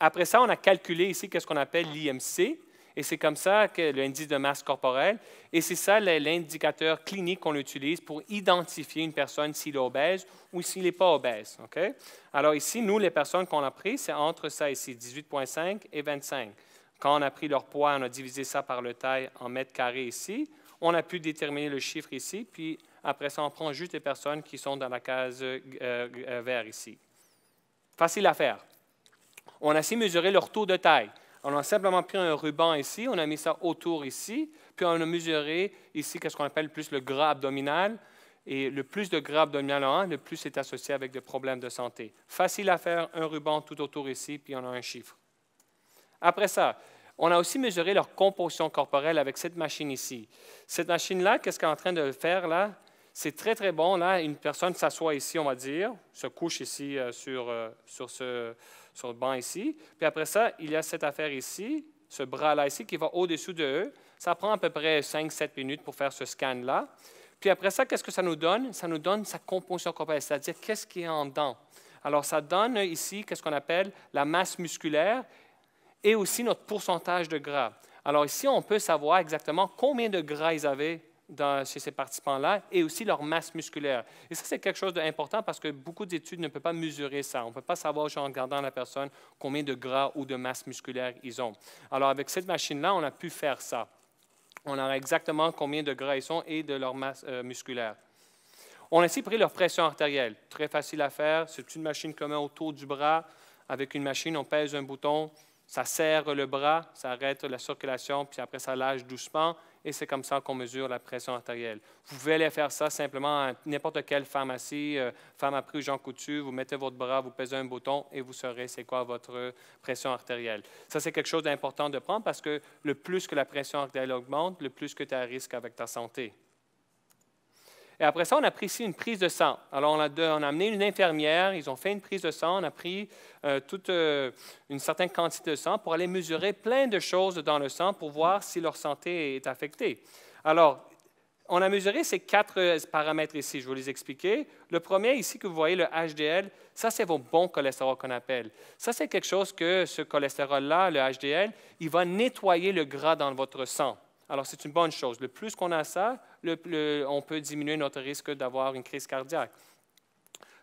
Après ça, on a calculé ici qu'est-ce qu'on appelle l'IMC, et c'est comme ça que l'indice de masse corporelle, et c'est ça l'indicateur clinique qu'on utilise pour identifier une personne s'il est obèse ou s'il n'est pas obèse. Alors ici, nous, les personnes qu'on a prises, c'est entre ça ici, 18,5 et 25. Quand on a pris leur poids, on a divisé ça par le taille en mètres carrés ici. On a pu déterminer le chiffre ici, puis après ça, on prend juste les personnes qui sont dans la case euh, euh, vert ici. Facile à faire. On a aussi mesuré leur taux de taille. On a simplement pris un ruban ici, on a mis ça autour ici, puis on a mesuré ici qu'est-ce qu'on appelle plus le gras abdominal. Et le plus de gras abdominal le plus est associé avec des problèmes de santé. Facile à faire, un ruban tout autour ici, puis on a un chiffre. Après ça, on a aussi mesuré leur composition corporelle avec cette machine ici. Cette machine-là, qu'est-ce qu'elle est en train de faire là? C'est très, très bon. Là, une personne s'assoit ici, on va dire, se couche ici euh, sur, euh, sur ce, sur le banc ici. Puis après ça, il y a cette affaire ici, ce bras-là ici, qui va au-dessous de eux. Ça prend à peu près 5-7 minutes pour faire ce scan-là. Puis après ça, qu'est-ce que ça nous donne? Ça nous donne sa composition corporelle, c'est-à-dire qu'est-ce qui est en dedans. Alors ça donne ici qu'est-ce qu'on appelle la masse musculaire et aussi notre pourcentage de gras. Alors ici, on peut savoir exactement combien de gras ils avaient chez ces participants-là et aussi leur masse musculaire. Et ça, c'est quelque chose d'important parce que beaucoup d'études ne peuvent pas mesurer ça. On ne peut pas savoir, en regardant la personne, combien de gras ou de masse musculaire ils ont. Alors, avec cette machine-là, on a pu faire ça. On a exactement combien de gras ils sont et de leur masse euh, musculaire. On a aussi pris leur pression artérielle. Très facile à faire. C'est une machine comme autour du bras. Avec une machine, on pèse un bouton, ça serre le bras, ça arrête la circulation, puis après ça lâche doucement et c'est comme ça qu'on mesure la pression artérielle. Vous pouvez aller faire ça simplement à n'importe quelle pharmacie, à euh, pru Jean Coutu, vous mettez votre bras, vous pesez un bouton et vous saurez c'est quoi votre pression artérielle. Ça, c'est quelque chose d'important de prendre parce que le plus que la pression artérielle augmente, le plus que tu as risque avec ta santé. Et après ça, on a pris ici une prise de sang. Alors, on a, amené une infirmière, ils ont fait une prise de sang, on a pris euh, toute euh, une certaine quantité de sang pour aller mesurer plein de choses dans le sang pour voir si leur santé est affectée. Alors, on a mesuré ces quatre euh, paramètres ici, je vais les expliquer. Le premier ici que vous voyez, le HDL, ça c'est vos bons cholestérol qu'on appelle. Ça c'est quelque chose que ce cholestérol-là, le HDL, il va nettoyer le gras dans votre sang. Alors, c'est une bonne chose. Le plus qu'on a ça, on peut diminuer notre risque d'avoir une crise cardiaque.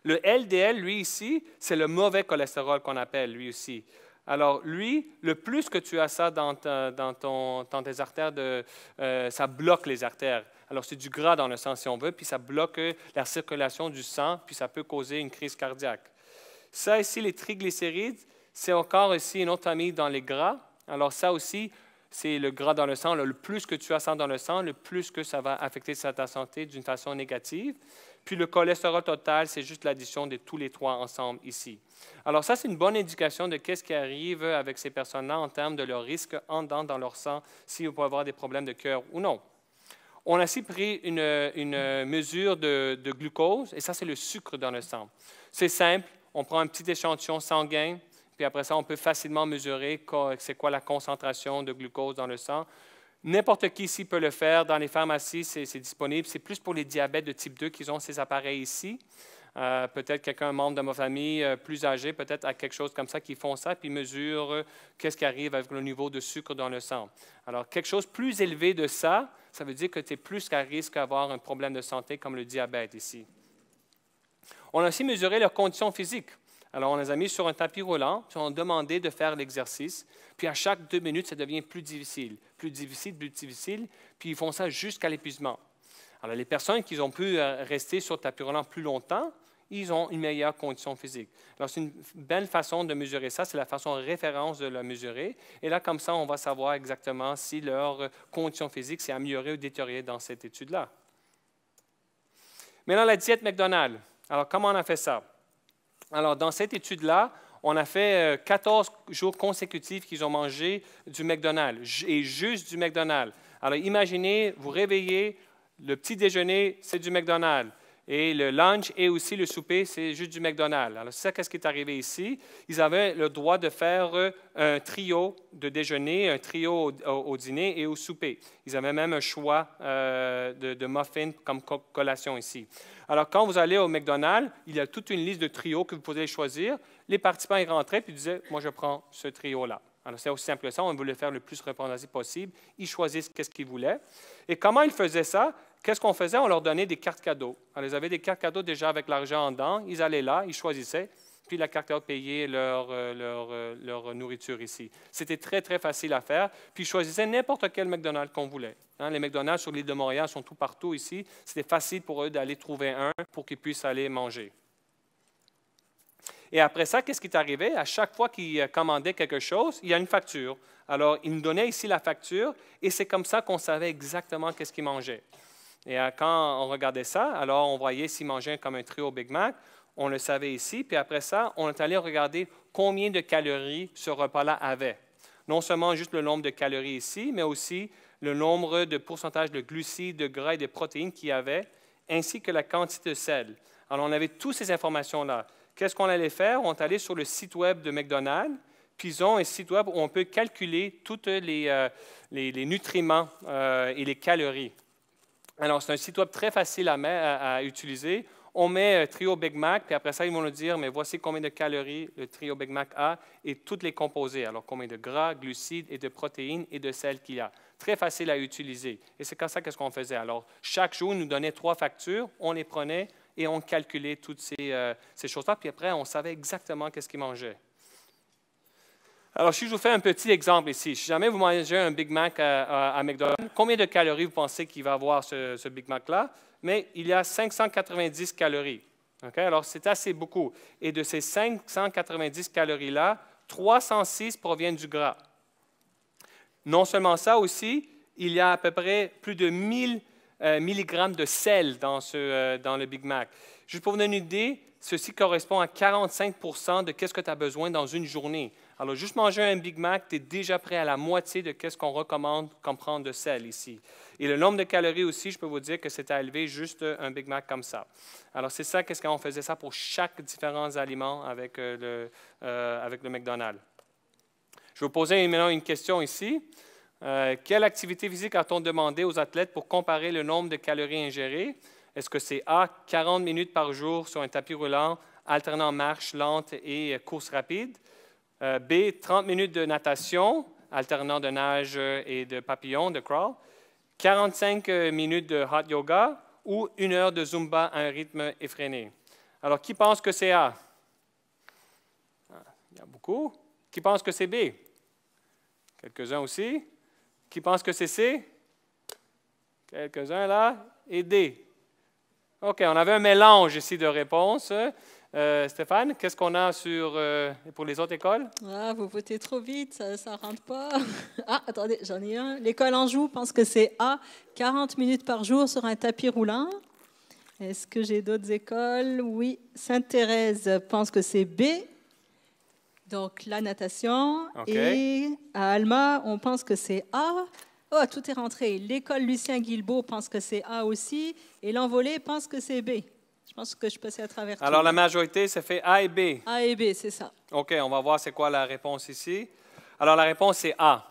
Le LDL, lui ici, c'est le mauvais cholestérol qu'on appelle, lui aussi. Alors, lui, le plus que tu as ça dans, tes artères, euh, ça bloque les artères. Alors, c'est du gras dans le sang, si on veut, puis ça bloque euh, la circulation du sang, puis ça peut causer une crise cardiaque. Ça ici, les triglycérides, c'est encore aussi une autre amie dans les gras. Alors, ça aussi, c'est le gras dans le sang. le plus que tu as sang dans le sang, le plus que ça va affecter ta santé d'une façon négative. Puis le cholestérol total, c'est juste l'addition de tous les trois ensemble ici. Alors ça, c'est une bonne indication de qu'est-ce qui arrive avec ces personnes-là en termes de leur risque en dents dans leur sang, si peuvent peut avoir des problèmes de cœur ou non. On a aussi pris une, mesure de, glucose, et ça, c'est le sucre dans le sang. C'est simple, on prend un petit échantillon sanguin, puis après ça, on peut facilement mesurer c'est quoi la concentration de glucose dans le sang. N'importe qui ici peut le faire. Dans les pharmacies, c'est disponible. C'est plus pour les diabètes de type 2 qu'ils ont ces appareils ici. Euh, peut-être quelqu'un, membre de ma famille euh, plus âgé, peut-être à quelque chose comme ça, qui font ça, puis mesure euh, qu'est-ce qui arrive avec le niveau de sucre dans le sang. Alors, quelque chose plus élevé de ça, ça veut dire que tu es plus à risque d'avoir un problème de santé comme le diabète ici. On a aussi mesuré leurs conditions physiques. Alors, on les a mis sur un tapis roulant, puis on a demandé de faire l'exercice. Puis, à chaque deux minutes, ça devient plus difficile, plus difficile, plus difficile. Puis, ils font ça jusqu'à l'épuisement. Alors, les personnes qui ont pu euh, rester sur le tapis roulant plus longtemps, ils ont une meilleure condition physique. Alors, c'est une belle façon de mesurer ça, c'est la façon référence de la mesurer. Et là, comme ça, on va savoir exactement si leur euh, condition physique s'est améliorée ou détériorée dans cette étude-là. Maintenant, la diète McDonald's. Alors, comment on a fait ça? Alors, dans cette étude-là, on a fait 14 euh, jours consécutifs qu'ils ont mangé du McDonald's, et juste du McDonald's. Alors, imaginez, vous réveillez, le petit déjeuner, c'est du McDonald's. Et le lunch et aussi le souper, c'est juste du McDonald's. Alors, c'est ça qu'est-ce qui est arrivé ici. Ils avaient le droit de faire euh, un trio de déjeuner, un trio au, dîner et au souper. Ils avaient même un choix euh, de, de muffins comme collation ici. Alors, quand vous allez au McDonald's, il y a toute une liste de trios que vous pouvez choisir. Les participants y rentraient puis disaient Moi, je prends ce trio-là. Alors, c'est aussi simple que ça. On voulait faire le plus représentatif possible. Ils choisissent qu'est-ce qu'ils voulaient. Et comment ils faisaient ça? Qu'est-ce qu'on faisait? On leur donnait des cartes cadeaux. Alors, ils avaient des cartes cadeaux déjà avec l'argent en dedans. Ils allaient là, ils choisissaient puis la carte payait leur, euh, euh, leur, nourriture ici. C'était très, très facile à faire. Puis ils choisissaient n'importe quel McDonald's qu'on voulait. Hein. les McDonald's sur l'île de Montréal sont tout partout ici. C'était facile pour eux d'aller trouver un pour qu'ils puissent aller manger. Et après ça, qu'est-ce qui est arrivé? À chaque fois qu'ils euh, commandaient quelque chose, il y a une facture. Alors, ils nous donnaient ici la facture et c'est comme ça qu'on savait exactement qu'est-ce qu'ils mangeaient. Et quand on regardait ça, alors on voyait s'ils mangeaient comme un trio Big Mac, on le savait ici, puis après ça, on est allé regarder combien de calories ce repas-là avait. Non seulement juste le nombre de calories ici, mais aussi le nombre de pourcentages de glucides, de gras et de protéines qu'il y avait, ainsi que la quantité de sel. Alors, on avait toutes ces informations-là. Qu'est-ce qu'on allait faire? On est allé sur le site web de McDonald's, puis ils ont un site web où on peut calculer tous euh, les, nutriments euh, et les calories. Alors, c'est un site web très facile à utiliser on met euh, trio Big Mac, puis après ça, ils vont nous dire, mais voici combien de calories le trio Big Mac a et toutes les composés. Alors, combien de gras, glucides et de protéines et de sel qu'il y a. Très facile à utiliser. Et c'est comme ça qu'est-ce qu'on faisait. Alors, chaque jour, ils nous donnait trois factures, on les prenait et on calculait toutes ces, euh, ces choses-là. Puis après, on savait exactement qu'est-ce qu'ils mangeait alors, si je vous fais un petit exemple ici, si jamais vous mangez un Big Mac à, McDonald's, combien de calories vous pensez qu'il va avoir ce, Big Mac-là? Mais il y a 590 calories. Alors, c'est assez beaucoup. Et de ces 590 calories-là, 306 proviennent du gras. Non seulement ça aussi, il y a à peu près plus de 1000 euh, mg de sel dans, ce, euh, dans le Big Mac. Juste pour vous donner une idée, ceci correspond à 45 de qu'est-ce que tu as besoin dans une journée. Alors, juste manger un Big Mac, tu es déjà prêt à la moitié de ce qu'on recommande comme prendre de sel ici. Et le nombre de calories aussi, je peux vous dire que à élever juste un Big Mac comme ça. Alors, c'est ça, qu'est-ce qu'on faisait ça pour chaque différent aliment euh, euh, avec le, McDonald's. Je vais vous poser maintenant une question ici. Euh, quelle activité physique a-t-on demandé aux athlètes pour comparer le nombre de calories ingérées? Est-ce que c'est A, 40 minutes par jour sur un tapis roulant, alternant marche lente et course rapide? Euh, B, 30 minutes de natation, alternant de nage et de papillon, de crawl. 45 euh, minutes de hot yoga ou une heure de zumba à un rythme effréné. Alors, qui pense que c'est A ah, Il y a beaucoup. Qui pense que c'est B Quelques-uns aussi. Qui pense que c'est C Quelques-uns là. Et D. OK, on avait un mélange ici de réponses. Euh, Stéphane, qu'est-ce qu'on a sur, euh, pour les autres écoles ah, Vous votez trop vite, ça ne rentre pas. Ah, attendez, j'en ai un. L'école Anjou pense que c'est A, 40 minutes par jour sur un tapis roulant. Est-ce que j'ai d'autres écoles Oui, Sainte-Thérèse pense que c'est B, donc la natation. Et à Alma, on pense que c'est A. Oh, tout est rentré. L'école Lucien Guilbeault pense que c'est A aussi. Et l'envolée pense que c'est B. Je pense que je passais à travers. Alors, la majorité, ça fait A et B. A et B, c'est ça. OK, on va voir c'est quoi la réponse ici. Alors, la réponse, c'est A.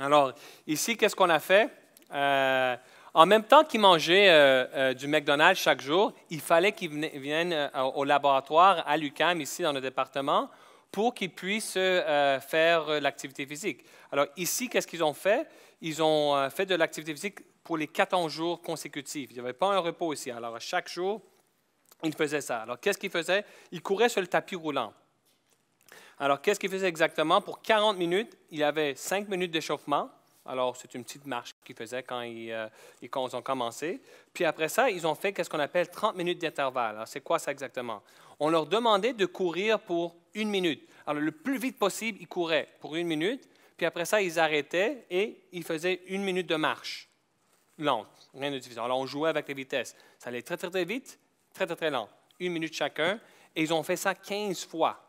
Alors, ici, qu'est-ce qu'on a fait? Euh, en même temps qu'ils mangeaient euh, euh, du McDonald's chaque jour, il fallait qu'ils viennent au laboratoire à l'UCAM, ici dans le département, pour qu'ils puissent faire l'activité physique. Alors ici, qu'est-ce qu'ils ont fait? Ils ont fait de l'activité physique pour les 14 jours consécutifs. Il n'y avait pas un repos ici. Alors, chaque jour, il faisait ça. Alors, qu'est-ce qu'ils faisait? Ils couraient sur le tapis roulant. Alors, qu'est-ce qu'ils faisait exactement? Pour 40 minutes, il avait 5 minutes d'échauffement. Alors, c'est une petite marche qu'ils faisaient quand euh, ils, ont commencé. Puis après ça, ils ont fait qu'est-ce qu'on appelle 30 minutes d'intervalle. Alors, c'est quoi ça exactement? On leur demandait de courir pour une minute. Alors, le plus vite possible, ils couraient pour une minute. Puis après ça, ils arrêtaient et ils faisaient une minute de marche lente, rien de difficile. Alors, on jouait avec les vitesses. Ça allait très, très, très vite très, très, très lent, une minute chacun, et ils ont fait ça 15 fois.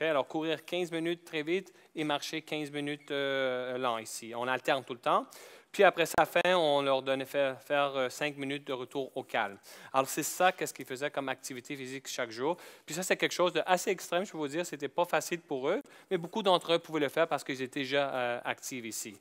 Alors, courir 15 minutes très vite et marcher 15 minutes euh, lent ici. On alterne tout le temps. Puis après sa fin, on leur donnait faire, 5 euh, minutes de retour au calme. Alors c'est ça qu'est-ce qu'ils faisaient comme activité physique chaque jour. Puis ça c'est quelque chose d'assez extrême, je peux vous dire, Ce n'était pas facile pour eux, mais beaucoup d'entre eux pouvaient le faire parce qu'ils étaient déjà euh, actifs ici.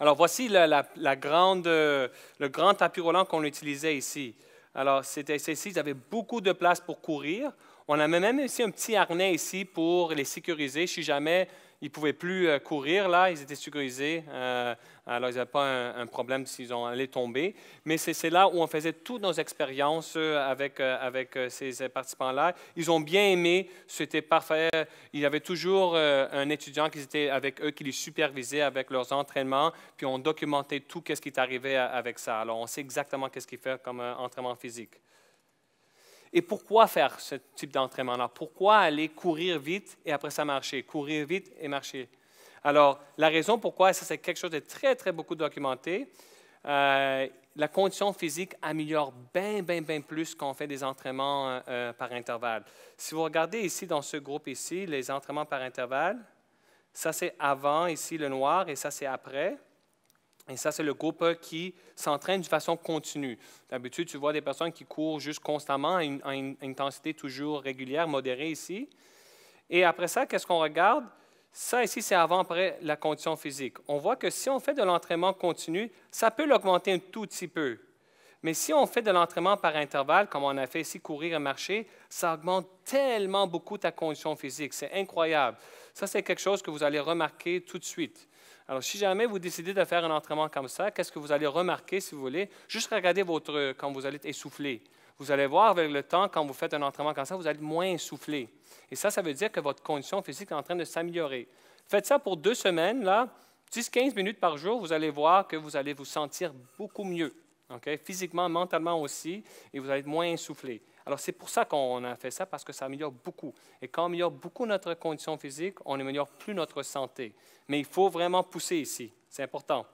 Alors voici le grand tapis roulant qu'on utilisait ici. Alors, c'était ici, ils avaient beaucoup de place pour courir. On a même ici un petit harnais ici pour les sécuriser si jamais ils ne pouvaient plus euh, courir là, ils étaient sécurisés, euh, alors ils n'avaient pas un, problème s'ils allaient tomber. Mais c'est là où on faisait toutes nos expériences euh, avec, avec ces participants-là. Ils ont bien aimé, c'était parfait. Il y avait toujours un étudiant qui était avec eux, qui les supervisait avec leurs entraînements, puis on documentait tout ce qui est arrivé avec ça. Alors on sait exactement qu'est-ce qu'il fait comme entraînement physique. Et pourquoi faire ce type d'entraînement-là? Pourquoi aller courir vite et après ça marcher? Courir vite et marcher. Alors, la raison pourquoi, et ça c'est quelque chose de très, très beaucoup documenté, euh, la condition physique améliore bien, bien, bien plus qu'on fait des entraînements euh, euh, par intervalle. Si vous regardez ici dans ce groupe ici, les entraînements par intervalle, ça c'est avant ici le noir et ça c'est après. Et ça, c'est le groupe qui s'entraîne de façon continue. D'habitude, tu vois des personnes qui courent juste constamment à une, à une intensité toujours régulière, modérée ici. Et après ça, qu'est-ce qu'on regarde? Ça ici, c'est avant-après la condition physique. On voit que si on fait de l'entraînement continu, ça peut l'augmenter un tout petit peu. Mais si on fait de l'entraînement par intervalle, comme on a fait ici, courir et marcher, ça augmente tellement beaucoup ta condition physique. C'est incroyable. Ça, c'est quelque chose que vous allez remarquer tout de suite. Alors, si jamais vous décidez de faire un entraînement comme ça, qu'est-ce que vous allez remarquer, si vous voulez? Juste regardez votre, quand vous allez être essoufflé. Vous allez voir avec le temps, quand vous faites un entraînement comme ça, vous allez être moins essoufflé. Et ça, ça veut dire que votre condition physique est en train de s'améliorer. Faites ça pour deux semaines, là, 10-15 minutes par jour, vous allez voir que vous allez vous sentir beaucoup mieux. Physiquement, mentalement aussi, et vous allez être moins essoufflé. Alors, c'est pour ça qu'on a fait ça, parce que ça améliore beaucoup. Et quand on améliore beaucoup notre condition physique, on n'améliore plus notre santé. Mais il faut vraiment pousser ici. C'est important.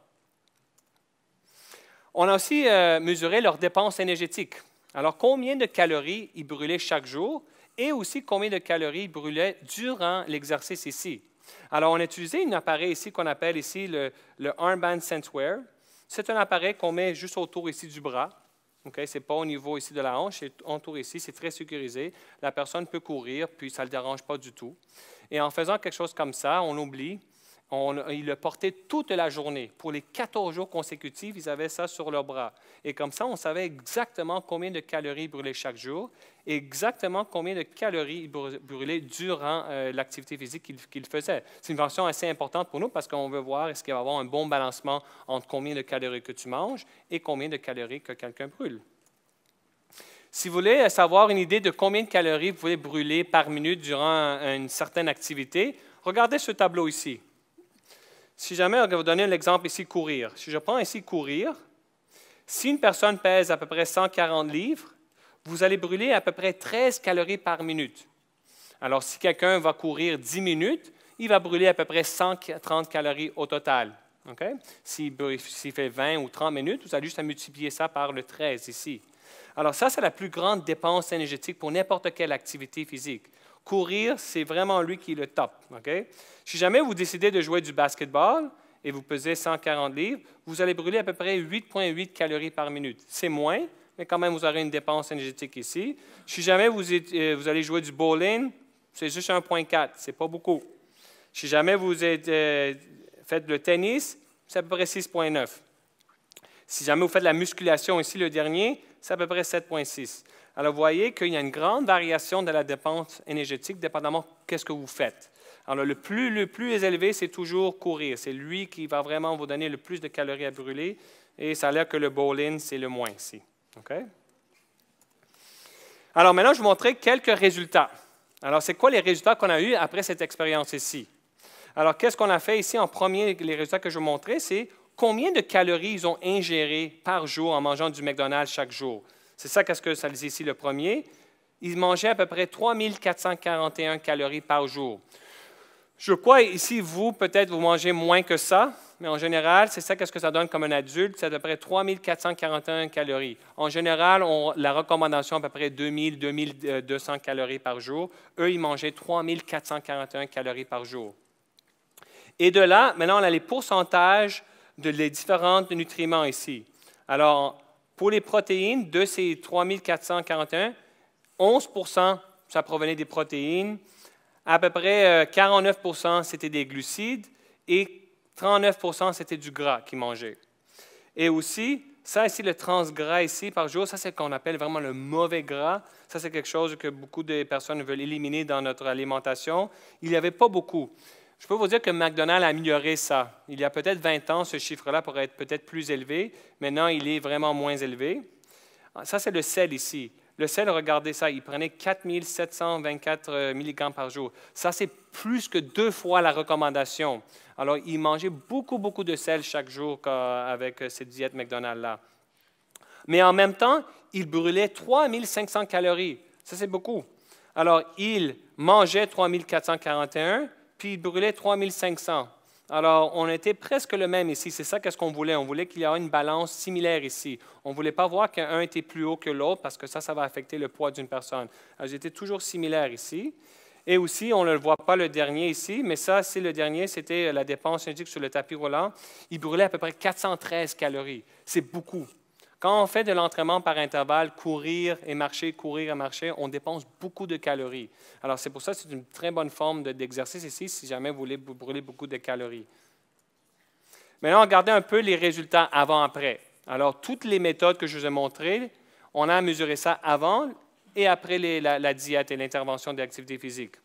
On a aussi euh, mesuré leurs dépenses énergétiques. Alors, combien de calories ils brûlaient chaque jour et aussi combien de calories ils brûlaient durant l'exercice ici. Alors, on a utilisé un appareil ici qu'on appelle ici le, le Armband Sensewear. C'est un appareil qu'on met juste autour ici du bras. Ok, Ce n'est pas au niveau ici de la hanche, c'est autour ici, c'est très sécurisé. La personne peut courir, puis ça ne le dérange pas du tout. Et en faisant quelque chose comme ça, on oublie on, ils le portaient toute la journée. Pour les 14 jours consécutifs, ils avaient ça sur leur bras. Et comme ça, on savait exactement combien de calories brûlaient chaque jour et exactement combien de calories brûlaient durant euh, l'activité physique qu'ils faisaient. C'est une fonction assez importante pour nous parce qu'on veut voir est-ce qu'il va y avoir un bon balancement entre combien de calories que tu manges et combien de calories que quelqu'un brûle. Si vous voulez savoir une idée de combien de calories vous pouvez brûler par minute durant euh, une certaine activité, regardez ce tableau ici. Si jamais, on vais vous donner exemple ici, courir. Si je prends ici courir, si une personne pèse à peu près 140 livres, vous allez brûler à peu près 13 calories par minute. Alors, si quelqu'un va courir 10 minutes, il va brûler à peu près 130 calories au total. Si S'il fait 20 ou 30 minutes, vous allez juste multiplier ça par le 13 ici. Alors ça, c'est la plus grande dépense énergétique pour n'importe quelle activité physique courir, c'est vraiment lui qui est le top. Si jamais vous décidez de jouer du basketball et vous pesez 140 livres, vous allez brûler à peu près 8,8 calories par minute. C'est moins, mais quand même, vous aurez une dépense énergétique ici. Si jamais vous, euh, allez jouer du bowling, c'est juste 1,4, c'est pas beaucoup. Si jamais vous êtes, euh, faites le tennis, c'est à peu près 6,9. Si jamais vous faites la musculation ici, le dernier, c'est à peu près 7,6. Alors, vous voyez qu'il y a une grande variation de la dépense énergétique dépendamment de qu'est-ce que vous faites. Alors, le plus, le plus élevé, c'est toujours courir. C'est lui qui va vraiment vous donner le plus de calories à brûler. Et ça a l'air que le bowling, c'est le moins ici. OK? Alors, maintenant, je vais vous montrer quelques résultats. Alors, c'est quoi les résultats qu'on a eus après cette expérience ici? Alors, qu'est-ce qu'on a fait ici en premier? Les résultats que je vous montrer, c'est combien de calories ils ont ingérées par jour en mangeant du McDonald's chaque jour. C'est ça qu'est-ce que ça dit ici le premier. Ils mangeaient à peu près 3441 calories par jour. Je crois ici, vous, peut-être, vous mangez moins que ça, mais en général, c'est ça qu'est-ce que ça donne comme un adulte, c'est à peu près 3441 calories. En général, la recommandation à peu près 2000-2200 euh, calories par jour. Eux, ils mangeaient 3441 calories par jour. Et de là, maintenant, on a les pourcentages de les différents nutriments ici. Alors, pour les protéines, de ces 3441, 11 ça provenait des protéines, à peu près 49 euh, c'était des glucides et 39 c'était du gras qu'ils mangeaient. Et aussi, ça ici, le transgras ici par jour, ça c'est ce qu'on appelle vraiment le mauvais gras. Ça c'est quelque chose que beaucoup de personnes veulent éliminer dans notre alimentation. Il n'y avait pas beaucoup. Je peux vous dire que McDonald's a amélioré ça. Il y a peut-être 20 ans, ce chiffre-là pourrait être peut-être plus élevé. Maintenant, il est vraiment moins élevé. Ah, ça, c'est le sel ici. Le sel, regardez ça, il prenait 4724 mg euh, par jour. Ça, c'est plus que deux fois la recommandation. Alors, il mangeait beaucoup, beaucoup de sel chaque jour avec euh, cette diète McDonald's-là. Mais en même temps, il brûlait 3500 calories. Ça, c'est beaucoup. Alors, il mangeait 3441 puis il brûlait 3500. Alors, on était presque le même ici. C'est ça qu'est-ce qu'on voulait. On voulait qu'il y ait une balance similaire ici. On ne voulait pas voir qu'un était plus haut que l'autre parce que ça, ça va affecter le poids d'une personne. Alors, j'étais toujours similaire ici. Et aussi, on ne le voit pas le dernier ici, mais ça, c'est le dernier, c'était la dépense indique sur le tapis roulant. Il brûlait à peu près 413 calories. C'est beaucoup. Quand on fait de l'entraînement par intervalle, courir et marcher, courir et marcher, on dépense beaucoup de calories. Alors c'est pour ça que c'est une très bonne forme d'exercice ici si jamais vous voulez brûler beaucoup de calories. Maintenant, regardez un peu les résultats avant-après. Alors toutes les méthodes que je vous ai montrées, on a mesuré ça avant et après la, diète et l'intervention des activités physiques.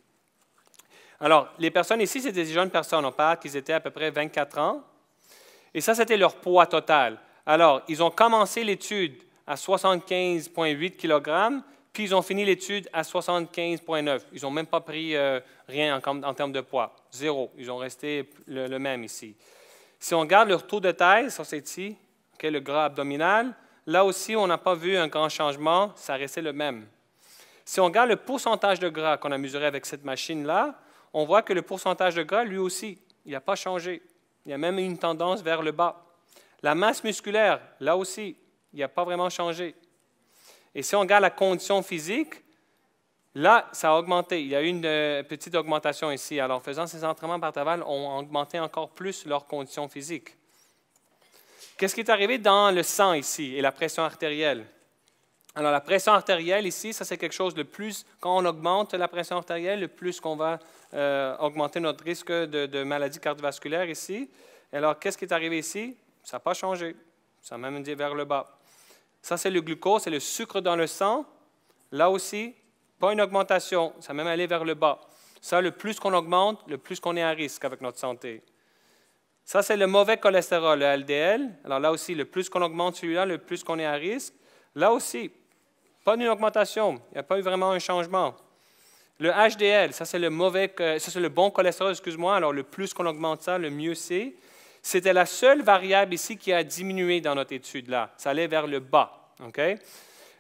Alors, les personnes ici, c'était des jeunes personnes. On parle qu'ils étaient à peu près 24 ans. Et ça, c'était leur poids total. Alors, ils ont commencé l'étude à 75,8 kg, puis ils ont fini l'étude à 75,9. Ils n'ont même pas pris euh, rien en, termes de poids. Zéro. Ils ont resté le, même ici. Si on regarde leur taux de taille, ça c'est ici, le gras abdominal, là aussi, on n'a pas vu un grand changement, ça restait le même. Si on regarde le pourcentage de gras qu'on a mesuré avec cette machine-là, on voit que le pourcentage de gras, lui aussi, il n'a pas changé. Il y a même une tendance vers le bas. La masse musculaire, là aussi, il n'y a pas vraiment changé. Et si on regarde la condition physique, là, ça a augmenté. Il y a eu une euh, petite augmentation ici. Alors, faisant ces entraînements par taval, on augmenté encore plus leur condition physique. Qu'est-ce qui est arrivé dans le sang ici et la pression artérielle? Alors, la pression artérielle ici, ça c'est quelque chose de plus, quand on augmente la pression artérielle, le plus qu'on va euh, augmenter notre risque de, de cardiovasculaire ici. Alors, qu'est-ce qui est arrivé ici? Ça n'a pas changé. Ça a même dit vers le bas. Ça, c'est le glucose, c'est le sucre dans le sang. Là aussi, pas une augmentation. Ça a même allé vers le bas. Ça, le plus qu'on augmente, le plus qu'on est à risque avec notre santé. Ça, c'est le mauvais cholestérol, le LDL. Alors là aussi, le plus qu'on augmente celui-là, le plus qu'on est à risque. Là aussi, pas une augmentation. Il n'y a pas eu vraiment un changement. Le HDL, ça c'est le mauvais, euh, ça c'est le bon cholestérol, excuse-moi. Alors le plus qu'on augmente ça, le mieux c'est. C'était la seule variable ici qui a diminué dans notre étude-là. Ça allait vers le bas.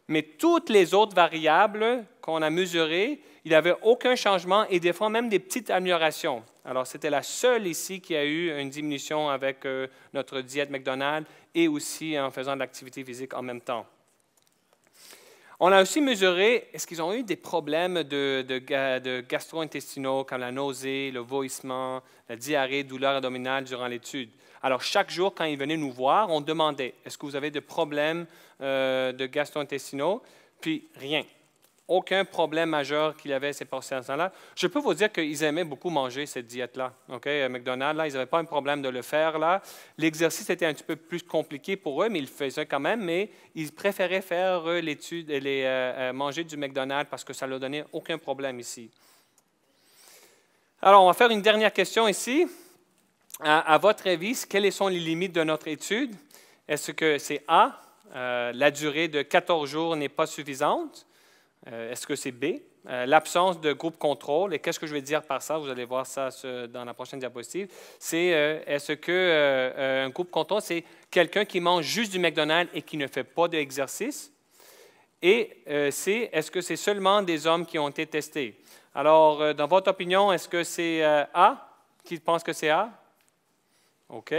Mais toutes les autres variables qu'on a mesurées, il n'y avait aucun changement et des fois même des petites améliorations. Alors, c'était la seule ici qui a eu une diminution avec euh, notre diète McDonald's et aussi en faisant de l'activité physique en même temps. On a aussi mesuré est-ce qu'ils ont eu des problèmes de, de, gastro-intestinaux comme la nausée, le vomissement, la diarrhée, douleur abdominale durant l'étude. Alors chaque jour, quand ils venaient nous voir, on demandait est-ce que vous avez des problèmes euh, de gastro-intestinaux Puis rien aucun problème majeur qu'il avait ces patients-là. Je peux vous dire qu'ils aimaient beaucoup manger cette diète-là. OK, euh, McDonald's, là, ils n'avaient pas un problème de le faire là. L'exercice était un petit peu plus compliqué pour eux, mais ils le faisaient quand même. Mais ils préféraient faire l'étude et les, euh, euh, manger du McDonald's parce que ça leur donnait aucun problème ici. Alors, on va faire une dernière question ici. À, votre avis, quelles sont les limites de notre étude Est-ce que c'est A, la durée de 14 jours n'est pas suffisante euh, est-ce que c'est B? Euh, l'absence de groupe contrôle, et qu'est-ce que je vais dire par ça? Vous allez voir ça dans la prochaine diapositive. C'est euh, est-ce qu'un groupe contrôle, c'est quelqu'un qui mange juste du McDonald's et qui ne fait pas d'exercice? Et est-ce que c'est seulement des hommes qui ont été testés? Alors, dans votre opinion, est-ce que c'est A? Qui pense que c'est A? OK.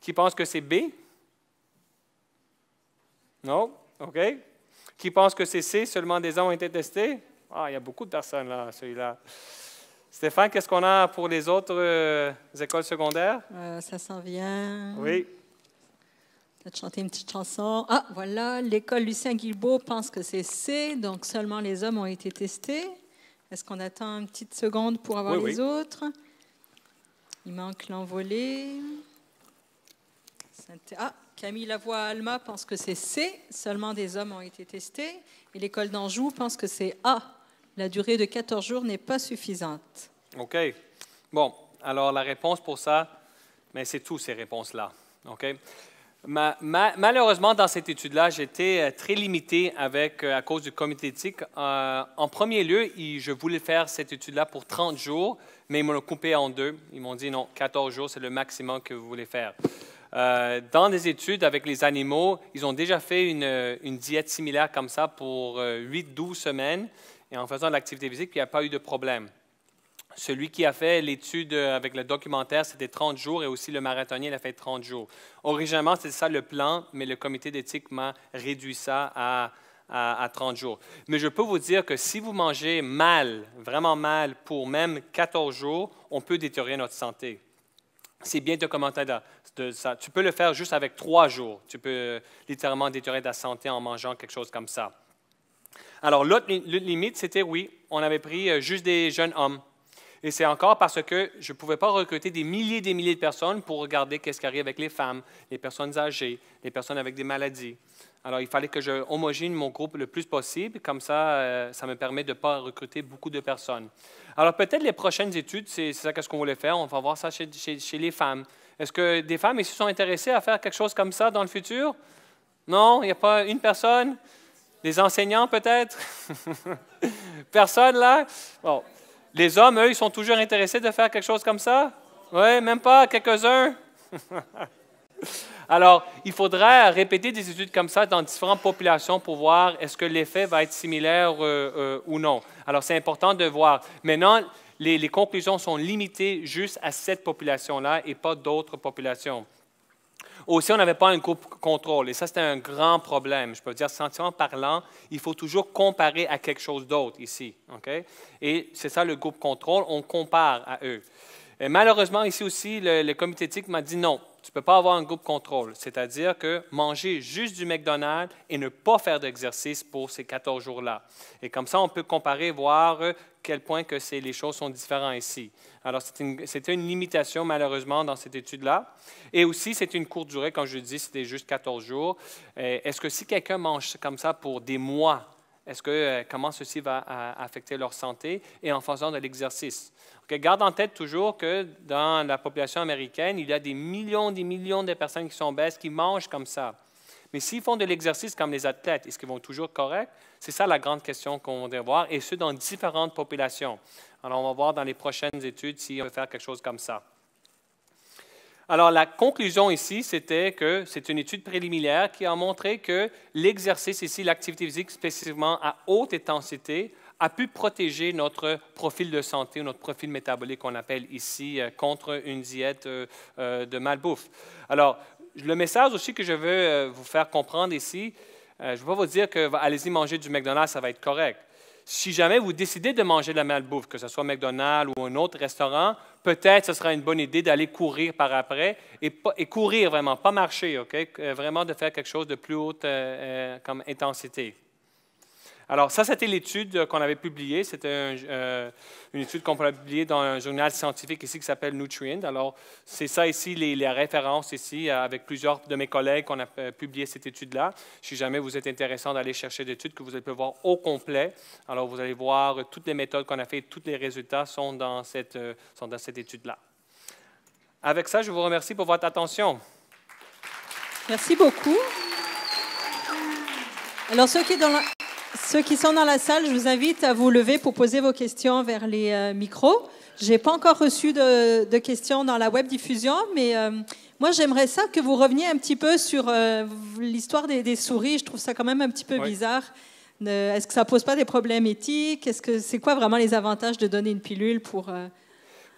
Qui pense que c'est B? Non? OK. Qui pense que c'est C, seulement des hommes ont été testés? Ah, il y a beaucoup de personnes là, celui-là. Stéphane, qu'est-ce qu'on a pour les autres euh, écoles secondaires? Euh, ça s'en vient. Oui. Peut-être chanter une petite chanson. Ah, voilà, l'école Lucien Guilbeault pense que c'est C, donc seulement les hommes ont été testés. Est-ce qu'on attend une petite seconde pour avoir les autres? Il manque l'envolée. Ah, Camille Lavoie-Alma pense que c'est C, seulement des hommes ont été testés, et l'école d'Anjou pense que c'est A. La durée de 14 jours n'est pas suffisante. OK. Bon, alors la réponse pour ça, mais c'est tout ces réponses-là. OK? malheureusement, dans cette étude-là, j'étais euh, très limité avec, euh, à cause du comité éthique. Euh, en premier lieu, je voulais faire cette étude-là pour 30 jours, mais ils m'ont coupé en deux. Ils m'ont dit non, 14 jours, c'est le maximum que vous voulez faire. Euh, dans des études avec les animaux, ils ont déjà fait une, euh, diète similaire comme ça pour 8-12 euh, semaines, et en faisant de l'activité physique, il n'y a pas eu de problème. Celui qui a fait l'étude avec le documentaire, c'était 30 jours, et aussi le marathonien il a fait 30 jours. Originalement, c'était ça le plan, mais le comité d'éthique m'a réduit ça à, 30 jours. Mais je peux vous dire que si vous mangez mal, vraiment mal, pour même 14 jours, on peut détériorer notre santé c'est bien De, commenter ça. Tu peux le faire juste avec trois jours. Tu peux euh, littéralement détruire ta santé en mangeant quelque chose comme ça. Alors, l'autre limite, c'était oui, on avait pris euh, juste des jeunes hommes. Et c'est encore parce que je ne pouvais pas recruter des milliers et des milliers de personnes pour regarder qu'est-ce qui arrive avec les femmes, les personnes âgées, les personnes avec des maladies. Alors, il fallait que je homogène mon groupe le plus possible. Comme ça, euh, ça me permet de ne pas recruter beaucoup de personnes. Alors, peut-être les prochaines études, c'est ça ce qu'on voulait faire. On va voir ça chez, les femmes. Est-ce que des femmes ici sont intéressées à faire quelque chose comme ça dans le futur? Non? Il n'y a pas une personne? Des enseignants, peut-être? personne, là? Bon. Les hommes, eux, ils sont toujours intéressés de faire quelque chose comme ça? Oui, même pas, quelques-uns. Alors, il faudrait répéter des études comme ça dans différentes populations pour voir est-ce que l'effet va être similaire euh, euh, ou non. Alors, c'est important de voir. Maintenant, les conclusions sont limitées juste à cette population-là et pas d'autres populations. Aussi, on n'avait pas un groupe contrôle. Et ça, c'était un grand problème. Je peux dire, sentiment parlant, il faut toujours comparer à quelque chose d'autre ici. ok Et c'est ça le groupe contrôle, on compare à eux. malheureusement, ici aussi, le comité éthique m'a dit non, tu ne peux pas avoir un groupe contrôle, c'est-à-dire que manger juste du McDonald's et ne pas faire d'exercice pour ces 14 jours-là. Et comme ça, on peut comparer, voir euh, quel point que les choses sont différentes ici. Alors, c'était une, limitation, malheureusement, dans cette étude-là. Et aussi, c'est une courte durée, comme je dis, c'était juste 14 jours. Est-ce que si quelqu'un mange comme ça pour des mois, est-ce que, euh, comment ceci va euh, affecter leur santé et en faisant de l'exercice. garde en tête toujours que dans la population américaine, il y a des millions et des millions de personnes qui sont bêtes qui mangent comme ça. Mais s'ils font de l'exercice comme les athlètes, est-ce qu'ils vont toujours correct? C'est ça la grande question qu'on va voir, et ce, dans différentes populations. Alors, on va voir dans les prochaines études si on peut faire quelque chose comme ça. Alors, la conclusion ici, c'était que c'est une étude préliminaire qui a montré que l'exercice ici, l'activité physique spécifiquement à haute intensité, a pu protéger notre profil de santé notre profil métabolique qu'on appelle ici euh, contre une diète euh, euh, de malbouffe. Alors, le message aussi que je veux vous faire comprendre ici, je ne vais pas vous dire que allez-y manger du McDonald's, ça va être correct si jamais vous décidez de manger de la malbouffe, que ce soit McDonald's ou un autre restaurant, peut-être ce sera une bonne idée d'aller courir par après et, courir vraiment, pas marcher, euh, Vraiment de faire quelque chose de plus haute euh, euh, comme intensité. Alors, ça, c'était l'étude euh, qu'on avait publiée. C'était euh, une étude qu'on a publiée dans un journal scientifique ici qui s'appelle Nutrient. Alors, c'est ça ici, les, références ici, euh, avec plusieurs de mes collègues qu'on a publié cette étude-là. Si jamais vous êtes intéressant d'aller chercher l'étude, que vous allez pouvoir voir au complet. Alors, vous allez voir toutes les méthodes qu'on a fait, tous les résultats sont dans cette, dans cette étude-là. Avec ça, je vous remercie pour votre attention. Merci beaucoup. Alors, ceux qui, dans ceux qui sont dans la salle, je vous invite à vous lever pour poser vos questions vers les euh, micros. Je n'ai pas encore reçu de, questions dans la web diffusion, mais euh, moi j'aimerais ça que vous reveniez un petit peu sur euh, l'histoire des, souris. Je trouve ça quand même un petit peu bizarre. Est-ce que ça pose pas des problèmes éthiques Est-ce que c'est quoi vraiment les avantages de donner une pilule pour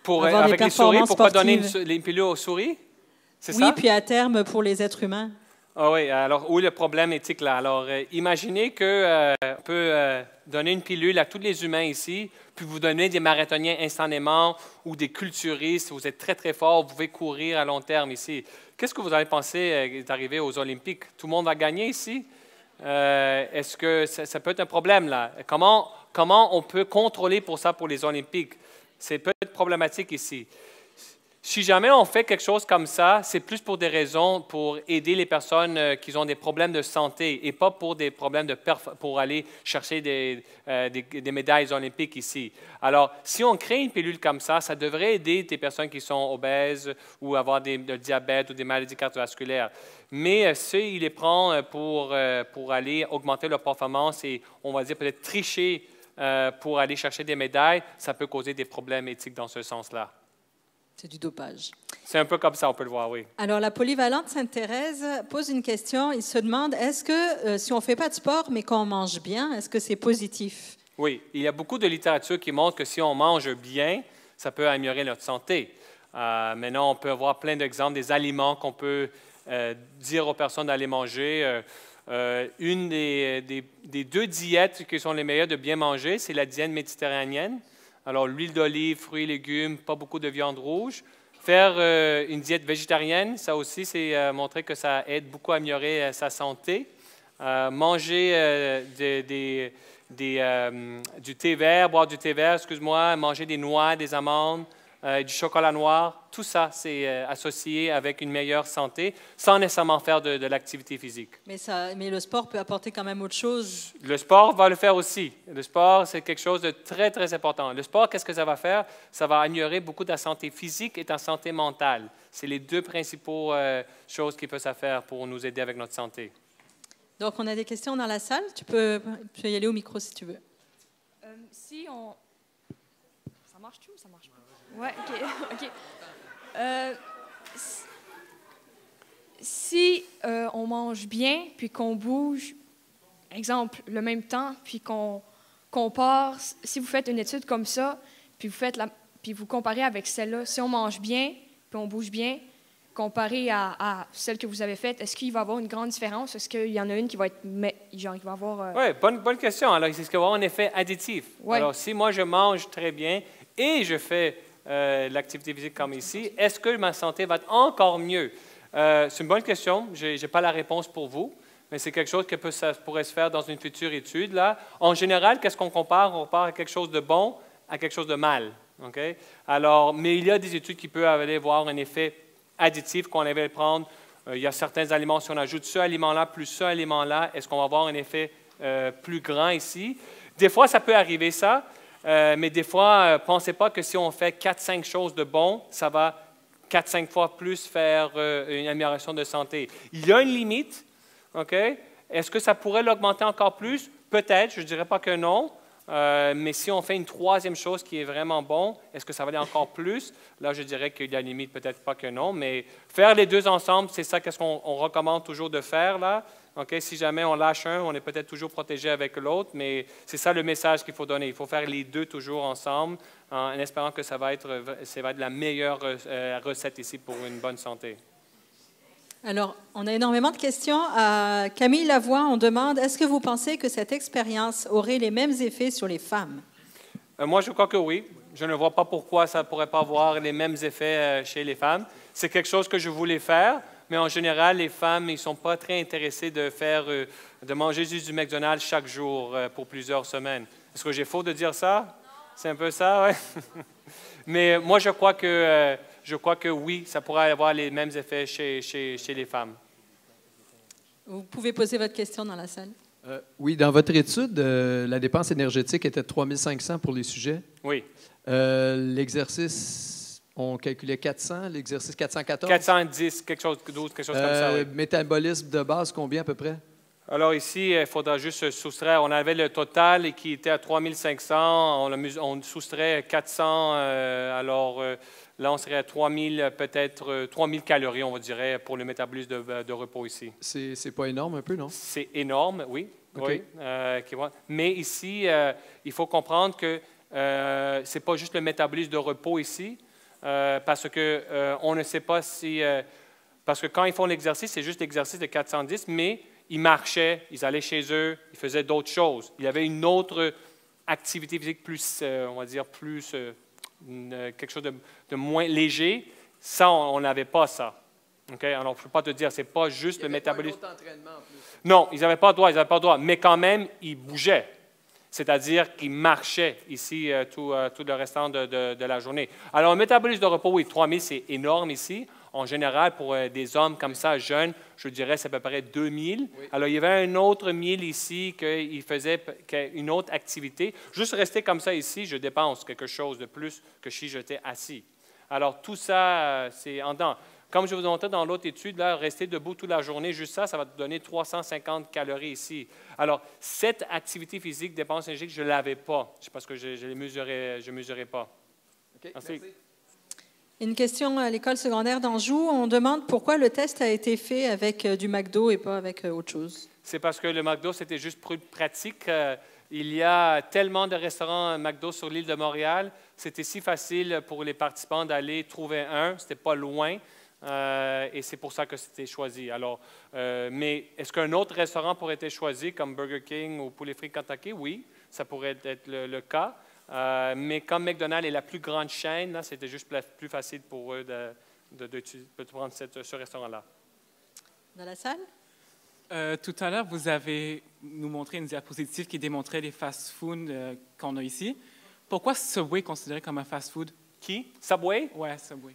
pour avoir avec des performances les souris pourquoi donner une, pilule aux souris oui, puis à terme pour les êtres humains. Ah oui, alors où le problème éthique là? Alors euh, imaginez qu'on euh, peut euh, donner une pilule à tous les humains ici, puis vous donner des marathoniens instantanément ou des culturistes, vous êtes très très fort, vous pouvez courir à long terme ici. Qu'est-ce que vous allez penser d'arriver aux Olympiques? Tout le monde va gagner ici? Est-ce que ça, ça, peut être un problème là? Comment, comment on peut contrôler pour ça pour les Olympiques? C'est peut-être problématique ici. Si jamais on fait quelque chose comme ça, c'est plus pour des raisons pour aider les personnes euh, qui ont des problèmes de santé et pas pour des problèmes pour aller chercher euh, des, médailles olympiques ici. Alors, si on crée une pilule comme ça, ça devrait aider des personnes qui sont obèses ou avoir des, diabète ou des maladies cardiovasculaires. Mais euh, ceux les prend euh, pour, pour aller augmenter leur performance et, on va dire, peut-être tricher pour aller chercher des médailles, ça peut causer des problèmes éthiques dans ce sens-là. C'est du dopage. C'est un peu comme ça, on peut le voir, oui. Alors, la polyvalente Sainte-Thérèse pose une question. Il se demande est-ce que euh, si on ne fait pas de sport, mais qu'on mange bien, est-ce que c'est positif Oui, il y a beaucoup de littérature qui montre que si on mange bien, ça peut améliorer notre santé. Euh, maintenant, on peut avoir plein d'exemples des aliments qu'on peut euh, dire aux personnes d'aller manger. une des, des deux diètes qui sont les meilleures de bien manger, c'est la diète méditerranéenne alors, l'huile d'olive, fruits, légumes, pas beaucoup de viande rouge. Faire euh, une diète végétarienne, ça aussi, c'est euh, montrer que ça aide beaucoup à améliorer euh, sa santé. manger du thé vert, boire du thé vert, excuse-moi, manger des noix, des amandes, euh, du chocolat noir, tout ça, c'est euh, associé avec une meilleure santé, sans nécessairement faire de, l'activité physique. Mais, le sport peut apporter quand même autre chose. Le sport va le faire aussi. Le sport, c'est quelque chose de très, très important. Le sport, qu'est-ce que ça va faire? Ça va améliorer beaucoup ta santé physique et ta santé mentale. C'est les deux principaux euh, choses qui peuvent s'affaire faire pour nous aider avec notre santé. Donc, on a des questions dans la salle. Tu peux, y aller au micro si tu veux. Ça marche-tu ou ça marche pas? Ouais, ok. Euh, si euh, on mange bien, puis qu'on bouge, exemple, le même temps, puis qu'on compare, part, si vous faites une étude comme ça, puis vous, faites la, puis vous comparez avec celle-là, si on mange bien, puis on bouge bien, comparé à, celle que vous avez faite, est-ce qu'il va y avoir une grande différence? Est-ce qu'il y en a une qui va être, genre, qui va avoir... Euh oui, bonne, bonne question. Alors, est ce qu'il va avoir un effet additif. Alors, si moi, je mange très bien et je fais euh, l'activité physique comme ici, est-ce que ma santé va être encore mieux? Euh, c'est une bonne question. Je n'ai pas la réponse pour vous, mais c'est quelque chose qui peut, pourrait se faire dans une future étude. Là. En général, qu'est-ce qu'on compare? On compare à quelque chose de bon à quelque chose de mal. Alors, mais il y a des études qui peuvent aller voir un effet additif qu'on avait prendre. Euh, il y a certains aliments, si on ajoute ce aliment-là plus ce aliment-là, est-ce qu'on va avoir un effet plus grand ici? Des fois, ça peut arriver ça. Euh, mais des fois, ne euh, pensez pas que si on fait 4-5 choses de bon, ça va 4-5 fois plus faire euh, une amélioration de santé. Il y a une limite, Est-ce que ça pourrait l'augmenter encore plus? Peut-être, je ne dirais pas que non. mais si on fait une troisième chose qui est vraiment bon, est-ce que ça va aller encore plus? Là, je dirais qu'il y a une limite, peut-être pas que non, mais faire les deux ensemble, c'est ça qu'on recommande toujours de faire là. Si jamais on lâche un, on est peut-être toujours protégé avec l'autre, mais c'est ça le message qu'il faut donner. Il faut faire les deux toujours ensemble hein, en, espérant que ça va, être, va être la meilleure euh, recette ici pour une bonne santé. Alors, on a énormément de questions. À euh, Camille Lavoie, on demande, est-ce que vous pensez que cette expérience aurait les mêmes effets sur les femmes? Euh, moi, je crois que oui. Je ne vois pas pourquoi ça ne pourrait pas avoir les mêmes effets chez les femmes. C'est quelque chose que je voulais faire mais en général, les femmes, ils ne sont pas très intéressées de, faire, euh, de manger juste du McDonald's chaque jour euh, pour plusieurs semaines. Est-ce que j'ai faux de dire ça? C'est un peu ça, oui. mais moi, je crois, que, euh, je crois que oui, ça pourrait avoir les mêmes effets chez, chez, chez les femmes. Vous pouvez poser votre question dans la salle. oui, dans votre étude, la dépense énergétique était de 3500 pour les sujets. Oui. L'exercice on calculait 400, l'exercice 414. 410, quelque chose, d'autre, quelque chose comme ça. Euh, métabolisme de base, combien à peu près? Alors ici, euh, il faudra juste soustraire. On avait le total qui était à 3500. On, soustrait 400. Euh, alors là, on serait à 3000, peut-être 3000 calories, on va dire, pour le métabolisme de, repos ici. C'est pas énorme un peu, non? C'est énorme, oui. mais ici, il faut comprendre que ce n'est pas juste le métabolisme de repos ici, euh, parce qu'on euh, on ne sait pas si... Euh, parce que quand ils font l'exercice, c'est juste l'exercice de 410, mais ils marchaient, ils allaient chez eux, ils faisaient d'autres choses. Il y avait une autre activité physique plus, on va dire, plus... quelque chose de, moins léger. Ça, on n'avait pas ça. ok Alors, je ne peux pas te dire, n'est pas juste le métabolisme. Non, ils n'avaient pas droit, ils n'avaient pas droit. Mais quand même, ils bougeaient c'est-à-dire qu'ils marchait ici euh, euh, tout, le restant de, la journée. Alors, un métabolisme de repos, oui, 3000, c'est énorme ici. En général, pour euh, des hommes comme ça, jeunes, je dirais, c'est à peu près 2000. 000. Alors, il y avait un autre 1000 ici qu'il faisait une autre activité. Juste rester comme ça ici, je dépense quelque chose de plus que si j'étais assis. Alors, tout ça, c'est en dedans. Comme je vous montrais dans l'autre étude, rester debout toute la journée, juste ça, ça va te donner 350 calories ici. Alors, cette activité physique, dépense énergétique, je ne l'avais pas. C'est parce que je ne mesurais, je mesurais pas. merci. Une question à l'école secondaire d'Anjou. On demande pourquoi le test a été fait avec euh, du McDo et pas avec euh, autre chose. C'est parce que le McDo, c'était juste pratique. Euh, il y a tellement de restaurants McDo sur l'île de Montréal. C'était si facile pour les participants d'aller trouver un. C'était pas loin. Euh, et c'est pour ça que c'était choisi. Alors, euh, mais est-ce qu'un autre restaurant pourrait être choisi comme Burger King ou Poulet Frit Kentucky? Oui, ça pourrait être le, cas. Euh, mais comme McDonald's est la plus grande chaîne, c'était juste plus facile pour eux de, prendre ce restaurant-là. Dans la salle? tout à l'heure, vous avez nous montré une diapositive qui démontrait les fast-foods qu'on a ici. Pourquoi Subway est considéré comme un fast-food? Qui? Subway? Oui, Subway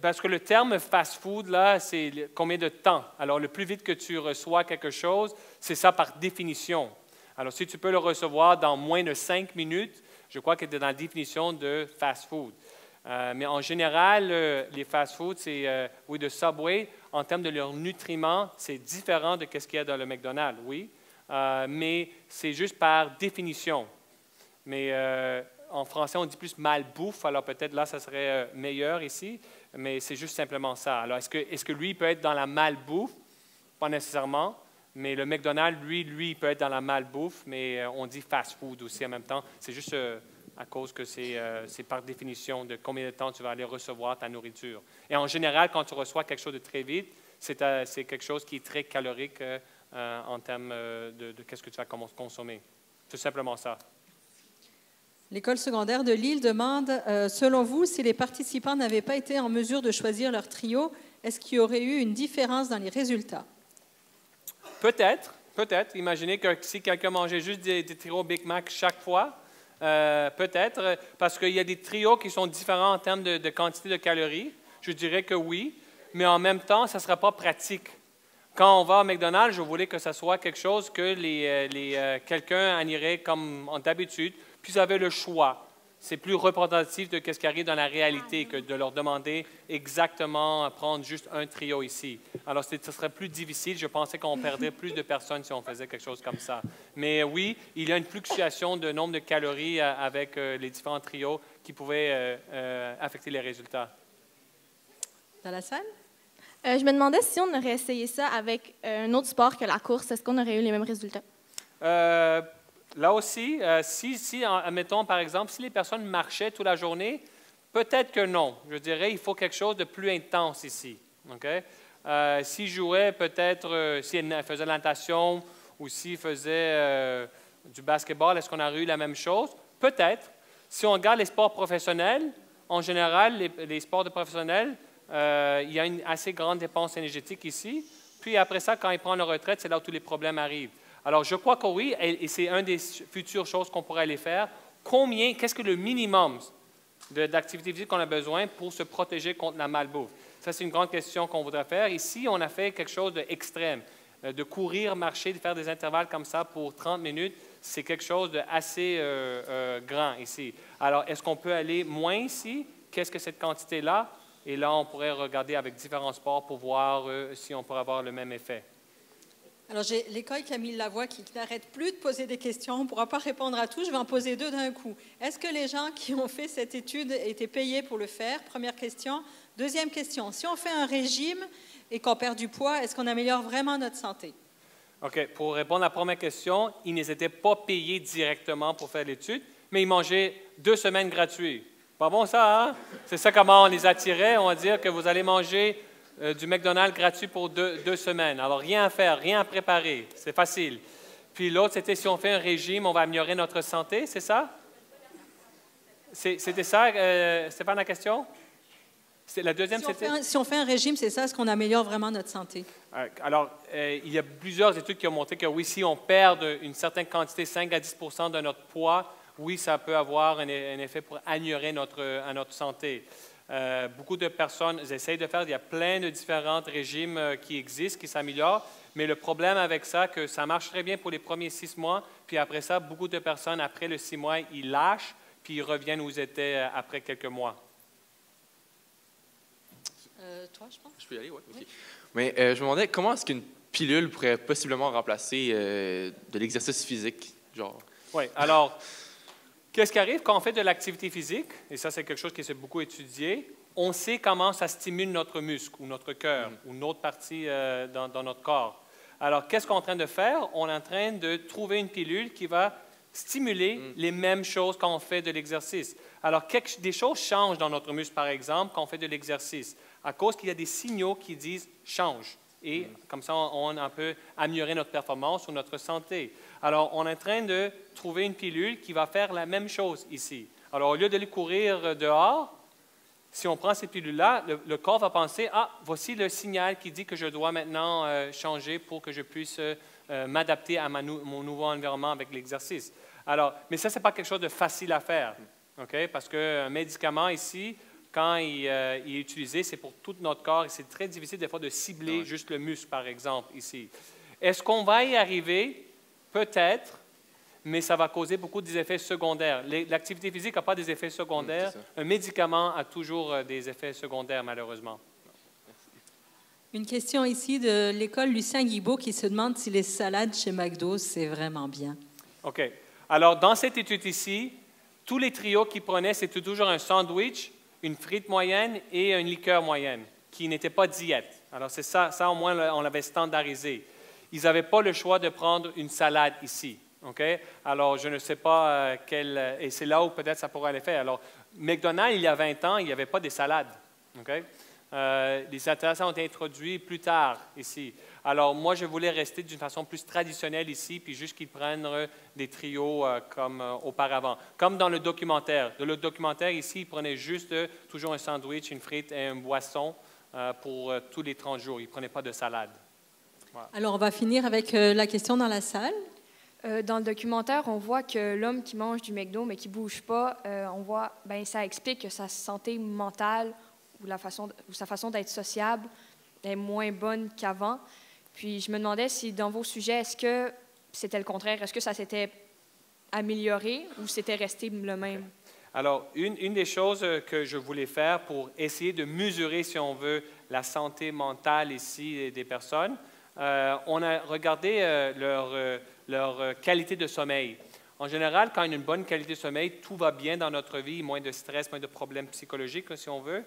parce que le terme fast-food, là, c'est combien de temps. Alors, le plus vite que tu reçois quelque chose, c'est ça par définition. Alors, si tu peux le recevoir dans moins de cinq minutes, je crois que es dans la définition de fast-food. Euh, mais en général, euh, les fast food c'est euh, oui de Subway. En termes de leurs nutriments, c'est différent de ce qu'il y a dans le McDonald's, oui. mais c'est juste par définition. Mais en français, on dit plus malbouffe, alors peut-être là, ça serait euh, meilleur ici, mais c'est juste simplement ça. Alors, est-ce que, est que lui peut être dans la malbouffe? Pas nécessairement, mais le McDonald's, lui, lui, peut être dans la malbouffe, mais euh, on dit fast-food aussi en même temps. C'est juste euh, à cause que c'est par définition de combien de temps tu vas aller recevoir ta nourriture. Et en général, quand tu reçois quelque chose de très vite, c'est quelque chose qui est très calorique en termes de, qu'est-ce que tu vas commencer consommer. C'est simplement ça. L'école secondaire de Lille demande, euh, selon vous, si les participants n'avaient pas été en mesure de choisir leur trio, est-ce qu'il y aurait eu une différence dans les résultats? Peut-être, peut-être. Imaginez que si quelqu'un mangeait juste des, trios Big Mac chaque fois, euh, peut-être, parce qu'il y a des trios qui sont différents en termes de, quantité de calories. Je dirais que oui, mais en même temps, ça ne sera pas pratique. Quand on va à McDonald's, je voulais que ça soit quelque chose que les, euh, les, quelqu'un en irait comme d'habitude puis ils avaient le choix. C'est plus représentatif de ce qui arrive dans la réalité que de leur demander exactement à prendre juste un trio ici. Alors, ce serait plus difficile. Je pensais qu'on perdrait plus de personnes si on faisait quelque chose comme ça. Mais oui, il y a une fluctuation de nombre de calories euh, avec euh, les différents trios qui pouvaient euh, affecter les résultats. Dans la salle? je me demandais si on aurait essayé ça avec un autre sport que la course, est-ce qu'on aurait eu les mêmes résultats? Euh, Là aussi, euh, si, si, par exemple, si les personnes marchaient toute la journée, peut-être que non. Je dirais, il faut quelque chose de plus intense ici. Euh, s'ils jouaient peut-être, euh, s'ils faisaient de la natation ou s'ils faisaient euh, du basketball, est-ce qu'on aurait eu la même chose? Peut-être. Si on regarde les sports professionnels, en général, les, sports de professionnels, il y a une assez grande dépense énergétique ici. Puis après ça, quand ils prennent leur retraite, c'est là où tous les problèmes arrivent. Alors, je crois que oui, et c'est une des futures choses qu'on pourrait aller faire. Combien, qu'est-ce que le minimum d'activité physique qu'on a besoin pour se protéger contre la malbouffe? Ça, c'est une grande question qu'on voudrait faire. Ici, on a fait quelque chose d'extrême. Euh, de courir, marcher, de faire des intervalles comme ça pour 30 minutes, c'est quelque chose d'assez assez euh, euh, grand ici. Alors, est-ce qu'on peut aller moins ici? Qu'est-ce que cette quantité-là? Et là, on pourrait regarder avec différents sports pour voir si on pourrait avoir le même effet. Alors j'ai l'école Camille Lavoie qui, qui n'arrête plus de poser des questions. On ne pourra pas répondre à tout, je vais en poser deux d'un coup. Est-ce que les gens qui ont fait cette étude étaient payés pour le faire Première question. Deuxième question, si on fait un régime et qu'on perd du poids, est-ce qu'on améliore vraiment notre santé OK, pour répondre à la première question, ils n'étaient pas payés directement pour faire l'étude, mais ils mangeaient deux semaines gratuites. Pas bon ça, hein? C'est ça comment on les attirait, on va dire que vous allez manger euh, du McDonald's gratuit pour deux, semaines. Alors, rien à faire, rien à préparer. C'est facile. Puis l'autre, c'était si on fait un régime, on va améliorer notre santé, c'est ça? C'était ça, euh, Stéphane, la question? La deuxième, c'était? si on fait un régime, c'est ça, est-ce qu'on améliore vraiment notre santé? Euh, alors, il y a plusieurs études qui ont montré que oui, si on perd une certaine quantité, 5 à 10 de notre poids, oui, ça peut avoir un, effet pour améliorer notre, notre santé. Euh, beaucoup de personnes essayent de faire, il y a plein de différents régimes euh, qui existent, qui s'améliorent, mais le problème avec ça, que ça marche très bien pour les premiers six mois, puis après ça, beaucoup de personnes, après le six mois, ils lâchent, puis ils reviennent où ils étaient euh, après quelques mois. toi, je pense. Je peux y aller, oui. Mais je me demandais, comment est-ce qu'une pilule pourrait possiblement remplacer de l'exercice physique, genre? Oui, alors... Qu'est-ce qui arrive quand on fait de l'activité physique? Et ça, c'est quelque chose qui s'est beaucoup étudié. On sait comment ça stimule notre muscle ou notre cœur mm. ou ou notre partie euh, dans, notre corps. Alors, qu'est-ce qu'on est en train de faire? On est en train de trouver une pilule qui va stimuler mm. les mêmes choses quand on fait de l'exercice. Alors, des choses changent dans notre muscle, par exemple, quand on fait de l'exercice, à cause qu'il y a des signaux qui disent change. Et comme ça, on, peut améliorer notre performance ou notre santé. Alors, on est en train de trouver une pilule qui va faire la même chose ici. Alors, au lieu de les courir dehors, si on prend ces pilules-là, le, corps va penser, ah, voici le signal qui dit que je dois maintenant euh, changer pour que je puisse euh, m'adapter à mon nouveau environnement avec l'exercice. Alors, mais ça, ce n'est pas quelque chose de facile à faire, OK? Parce qu'un médicament ici, quand euh, il, est utilisé, c'est pour tout notre corps et c'est très difficile des fois de cibler juste le muscle, par exemple, ici. Est-ce qu'on va y arriver? Peut-être, mais ça va causer beaucoup d'effets secondaires. L'activité physique n'a pas des effets secondaires. Mm, un médicament a toujours euh, des effets secondaires, malheureusement. Une question ici de l'école Lucien Guibault qui se demande si les salades chez McDo, c'est vraiment bien. OK. Alors, dans cette étude ici, tous les trios qu'ils prenaient, c'était toujours un sandwich une frite moyenne et une liqueur moyenne, qui n'étaient pas diète. Alors, c'est ça, ça au moins, on l'avait standardisé. Ils n'avaient pas le choix de prendre une salade ici. Alors, je ne sais pas euh, quelle... et c'est là où peut-être ça pourrait aller faire. Alors, McDonald's, il y a 20 ans, il n'y avait pas des salades. Euh, les intéressants ont été plus tard ici. Alors moi, je voulais rester d'une façon plus traditionnelle ici, puis juste qu'ils prennent euh, des trios euh, comme euh, auparavant. Comme dans le documentaire. Dans le documentaire, ici, ils prenaient juste toujours un sandwich, une frite et un boisson pour tous les 30 jours. Ils ne prenaient pas de salade. Alors on va finir avec la question dans la salle. Dans le documentaire, on voit que l'homme qui mange du McDo mais qui ne bouge pas, on voit, ben ça explique que sa santé mentale ou sa façon d'être sociable est moins bonne qu'avant. Puis je me demandais si dans vos sujets, est-ce que c'était le contraire? Est-ce que ça s'était amélioré ou c'était resté le même? Alors, une, des choses euh, que je voulais faire pour essayer de mesurer, si on veut, la santé mentale ici des personnes, euh, on a regardé euh, leur, leur, qualité de sommeil. En général, quand on a une bonne qualité de sommeil, tout va bien dans notre vie, moins de stress, moins de problèmes psychologiques, si on veut.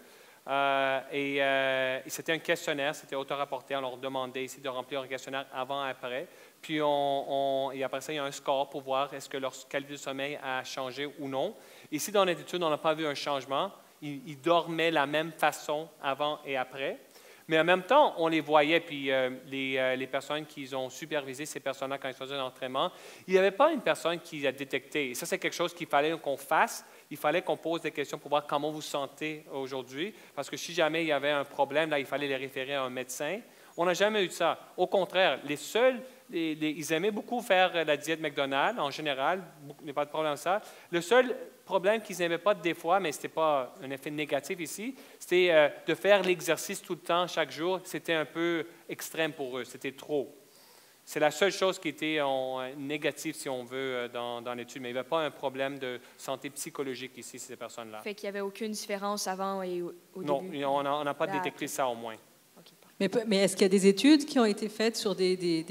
Euh, euh, et, c'était un questionnaire, c'était auto-rapporté. On leur demandait ici de remplir un questionnaire avant et après. Puis et après ça, il y a un score pour voir est-ce que leur qualité de sommeil a changé ou non. Ici, dans l'étude, on n'a pas vu un changement. Ils, dormaient la même façon avant et après. Mais en même temps, on les voyait, puis euh, les, personnes qui ont supervisé ces personnes-là quand ils faisaient l'entraînement, il n'y avait pas une personne qui a détecté. Et ça, c'est quelque chose qu'il fallait qu'on fasse il fallait qu'on pose des questions pour voir comment vous sentez aujourd'hui, parce que si jamais il y avait un problème, il fallait les référer à un médecin. On n'a jamais eu de ça. Au contraire, les seuls, ils aimaient beaucoup faire la diète McDonald's en général, il n'y a pas de problème avec ça. Le seul problème qu'ils n'aimaient pas des fois, mais ce n'était pas un effet négatif ici, c'était euh, de faire l'exercice tout le temps, chaque jour. C'était un peu extrême pour eux, c'était trop. C'est la seule chose qui était euh, négative, si on veut, euh, dans, l'étude. Mais il n'y avait pas un problème de santé psychologique ici, ces personnes-là. Fait qu'il n'y avait aucune différence avant et au, début? Non, on n'a pas détecté ça au moins. Mais, est-ce qu'il y a des études qui ont été faites sur des, des,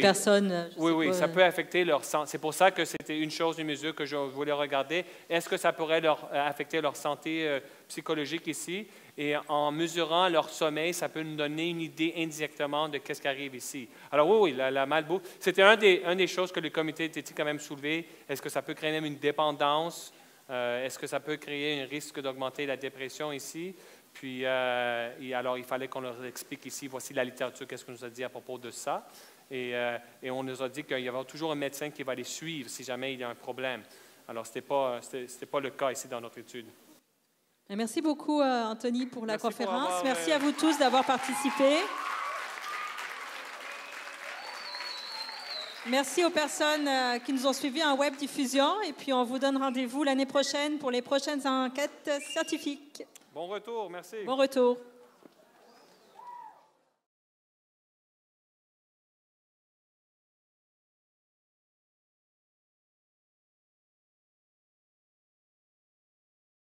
personnes Oui, oui, ça peut affecter leur santé. C'est pour ça que c'était une chose, une mesure que je voulais regarder. Est-ce que ça pourrait leur euh, affecter leur santé psychologique ici. Et en mesurant leur sommeil, ça peut nous donner une idée indirectement de quest ce qui arrive ici. Alors oui, oui, la, la malbouffe, c'était un des, une des choses que le comité d'éthique quand même soulevé. Est-ce que ça peut créer même une dépendance? Euh, est-ce que ça peut créer un risque d'augmenter la dépression ici? Puis, euh, alors, il fallait qu'on leur explique ici, voici la littérature, qu'est-ce qu'on nous a dit à propos de ça. Euh, et, on nous a dit qu'il y avait toujours un médecin qui va les suivre si jamais il y a un problème. Alors, ce n'était pas le cas ici dans notre étude. Merci beaucoup, euh, Anthony, pour la conférence. Merci à vous tous d'avoir participé. Merci aux personnes euh, qui nous ont suivis en web diffusion et puis on vous donne rendez-vous l'année prochaine pour les prochaines enquêtes scientifiques. Bon retour, merci. Bon retour.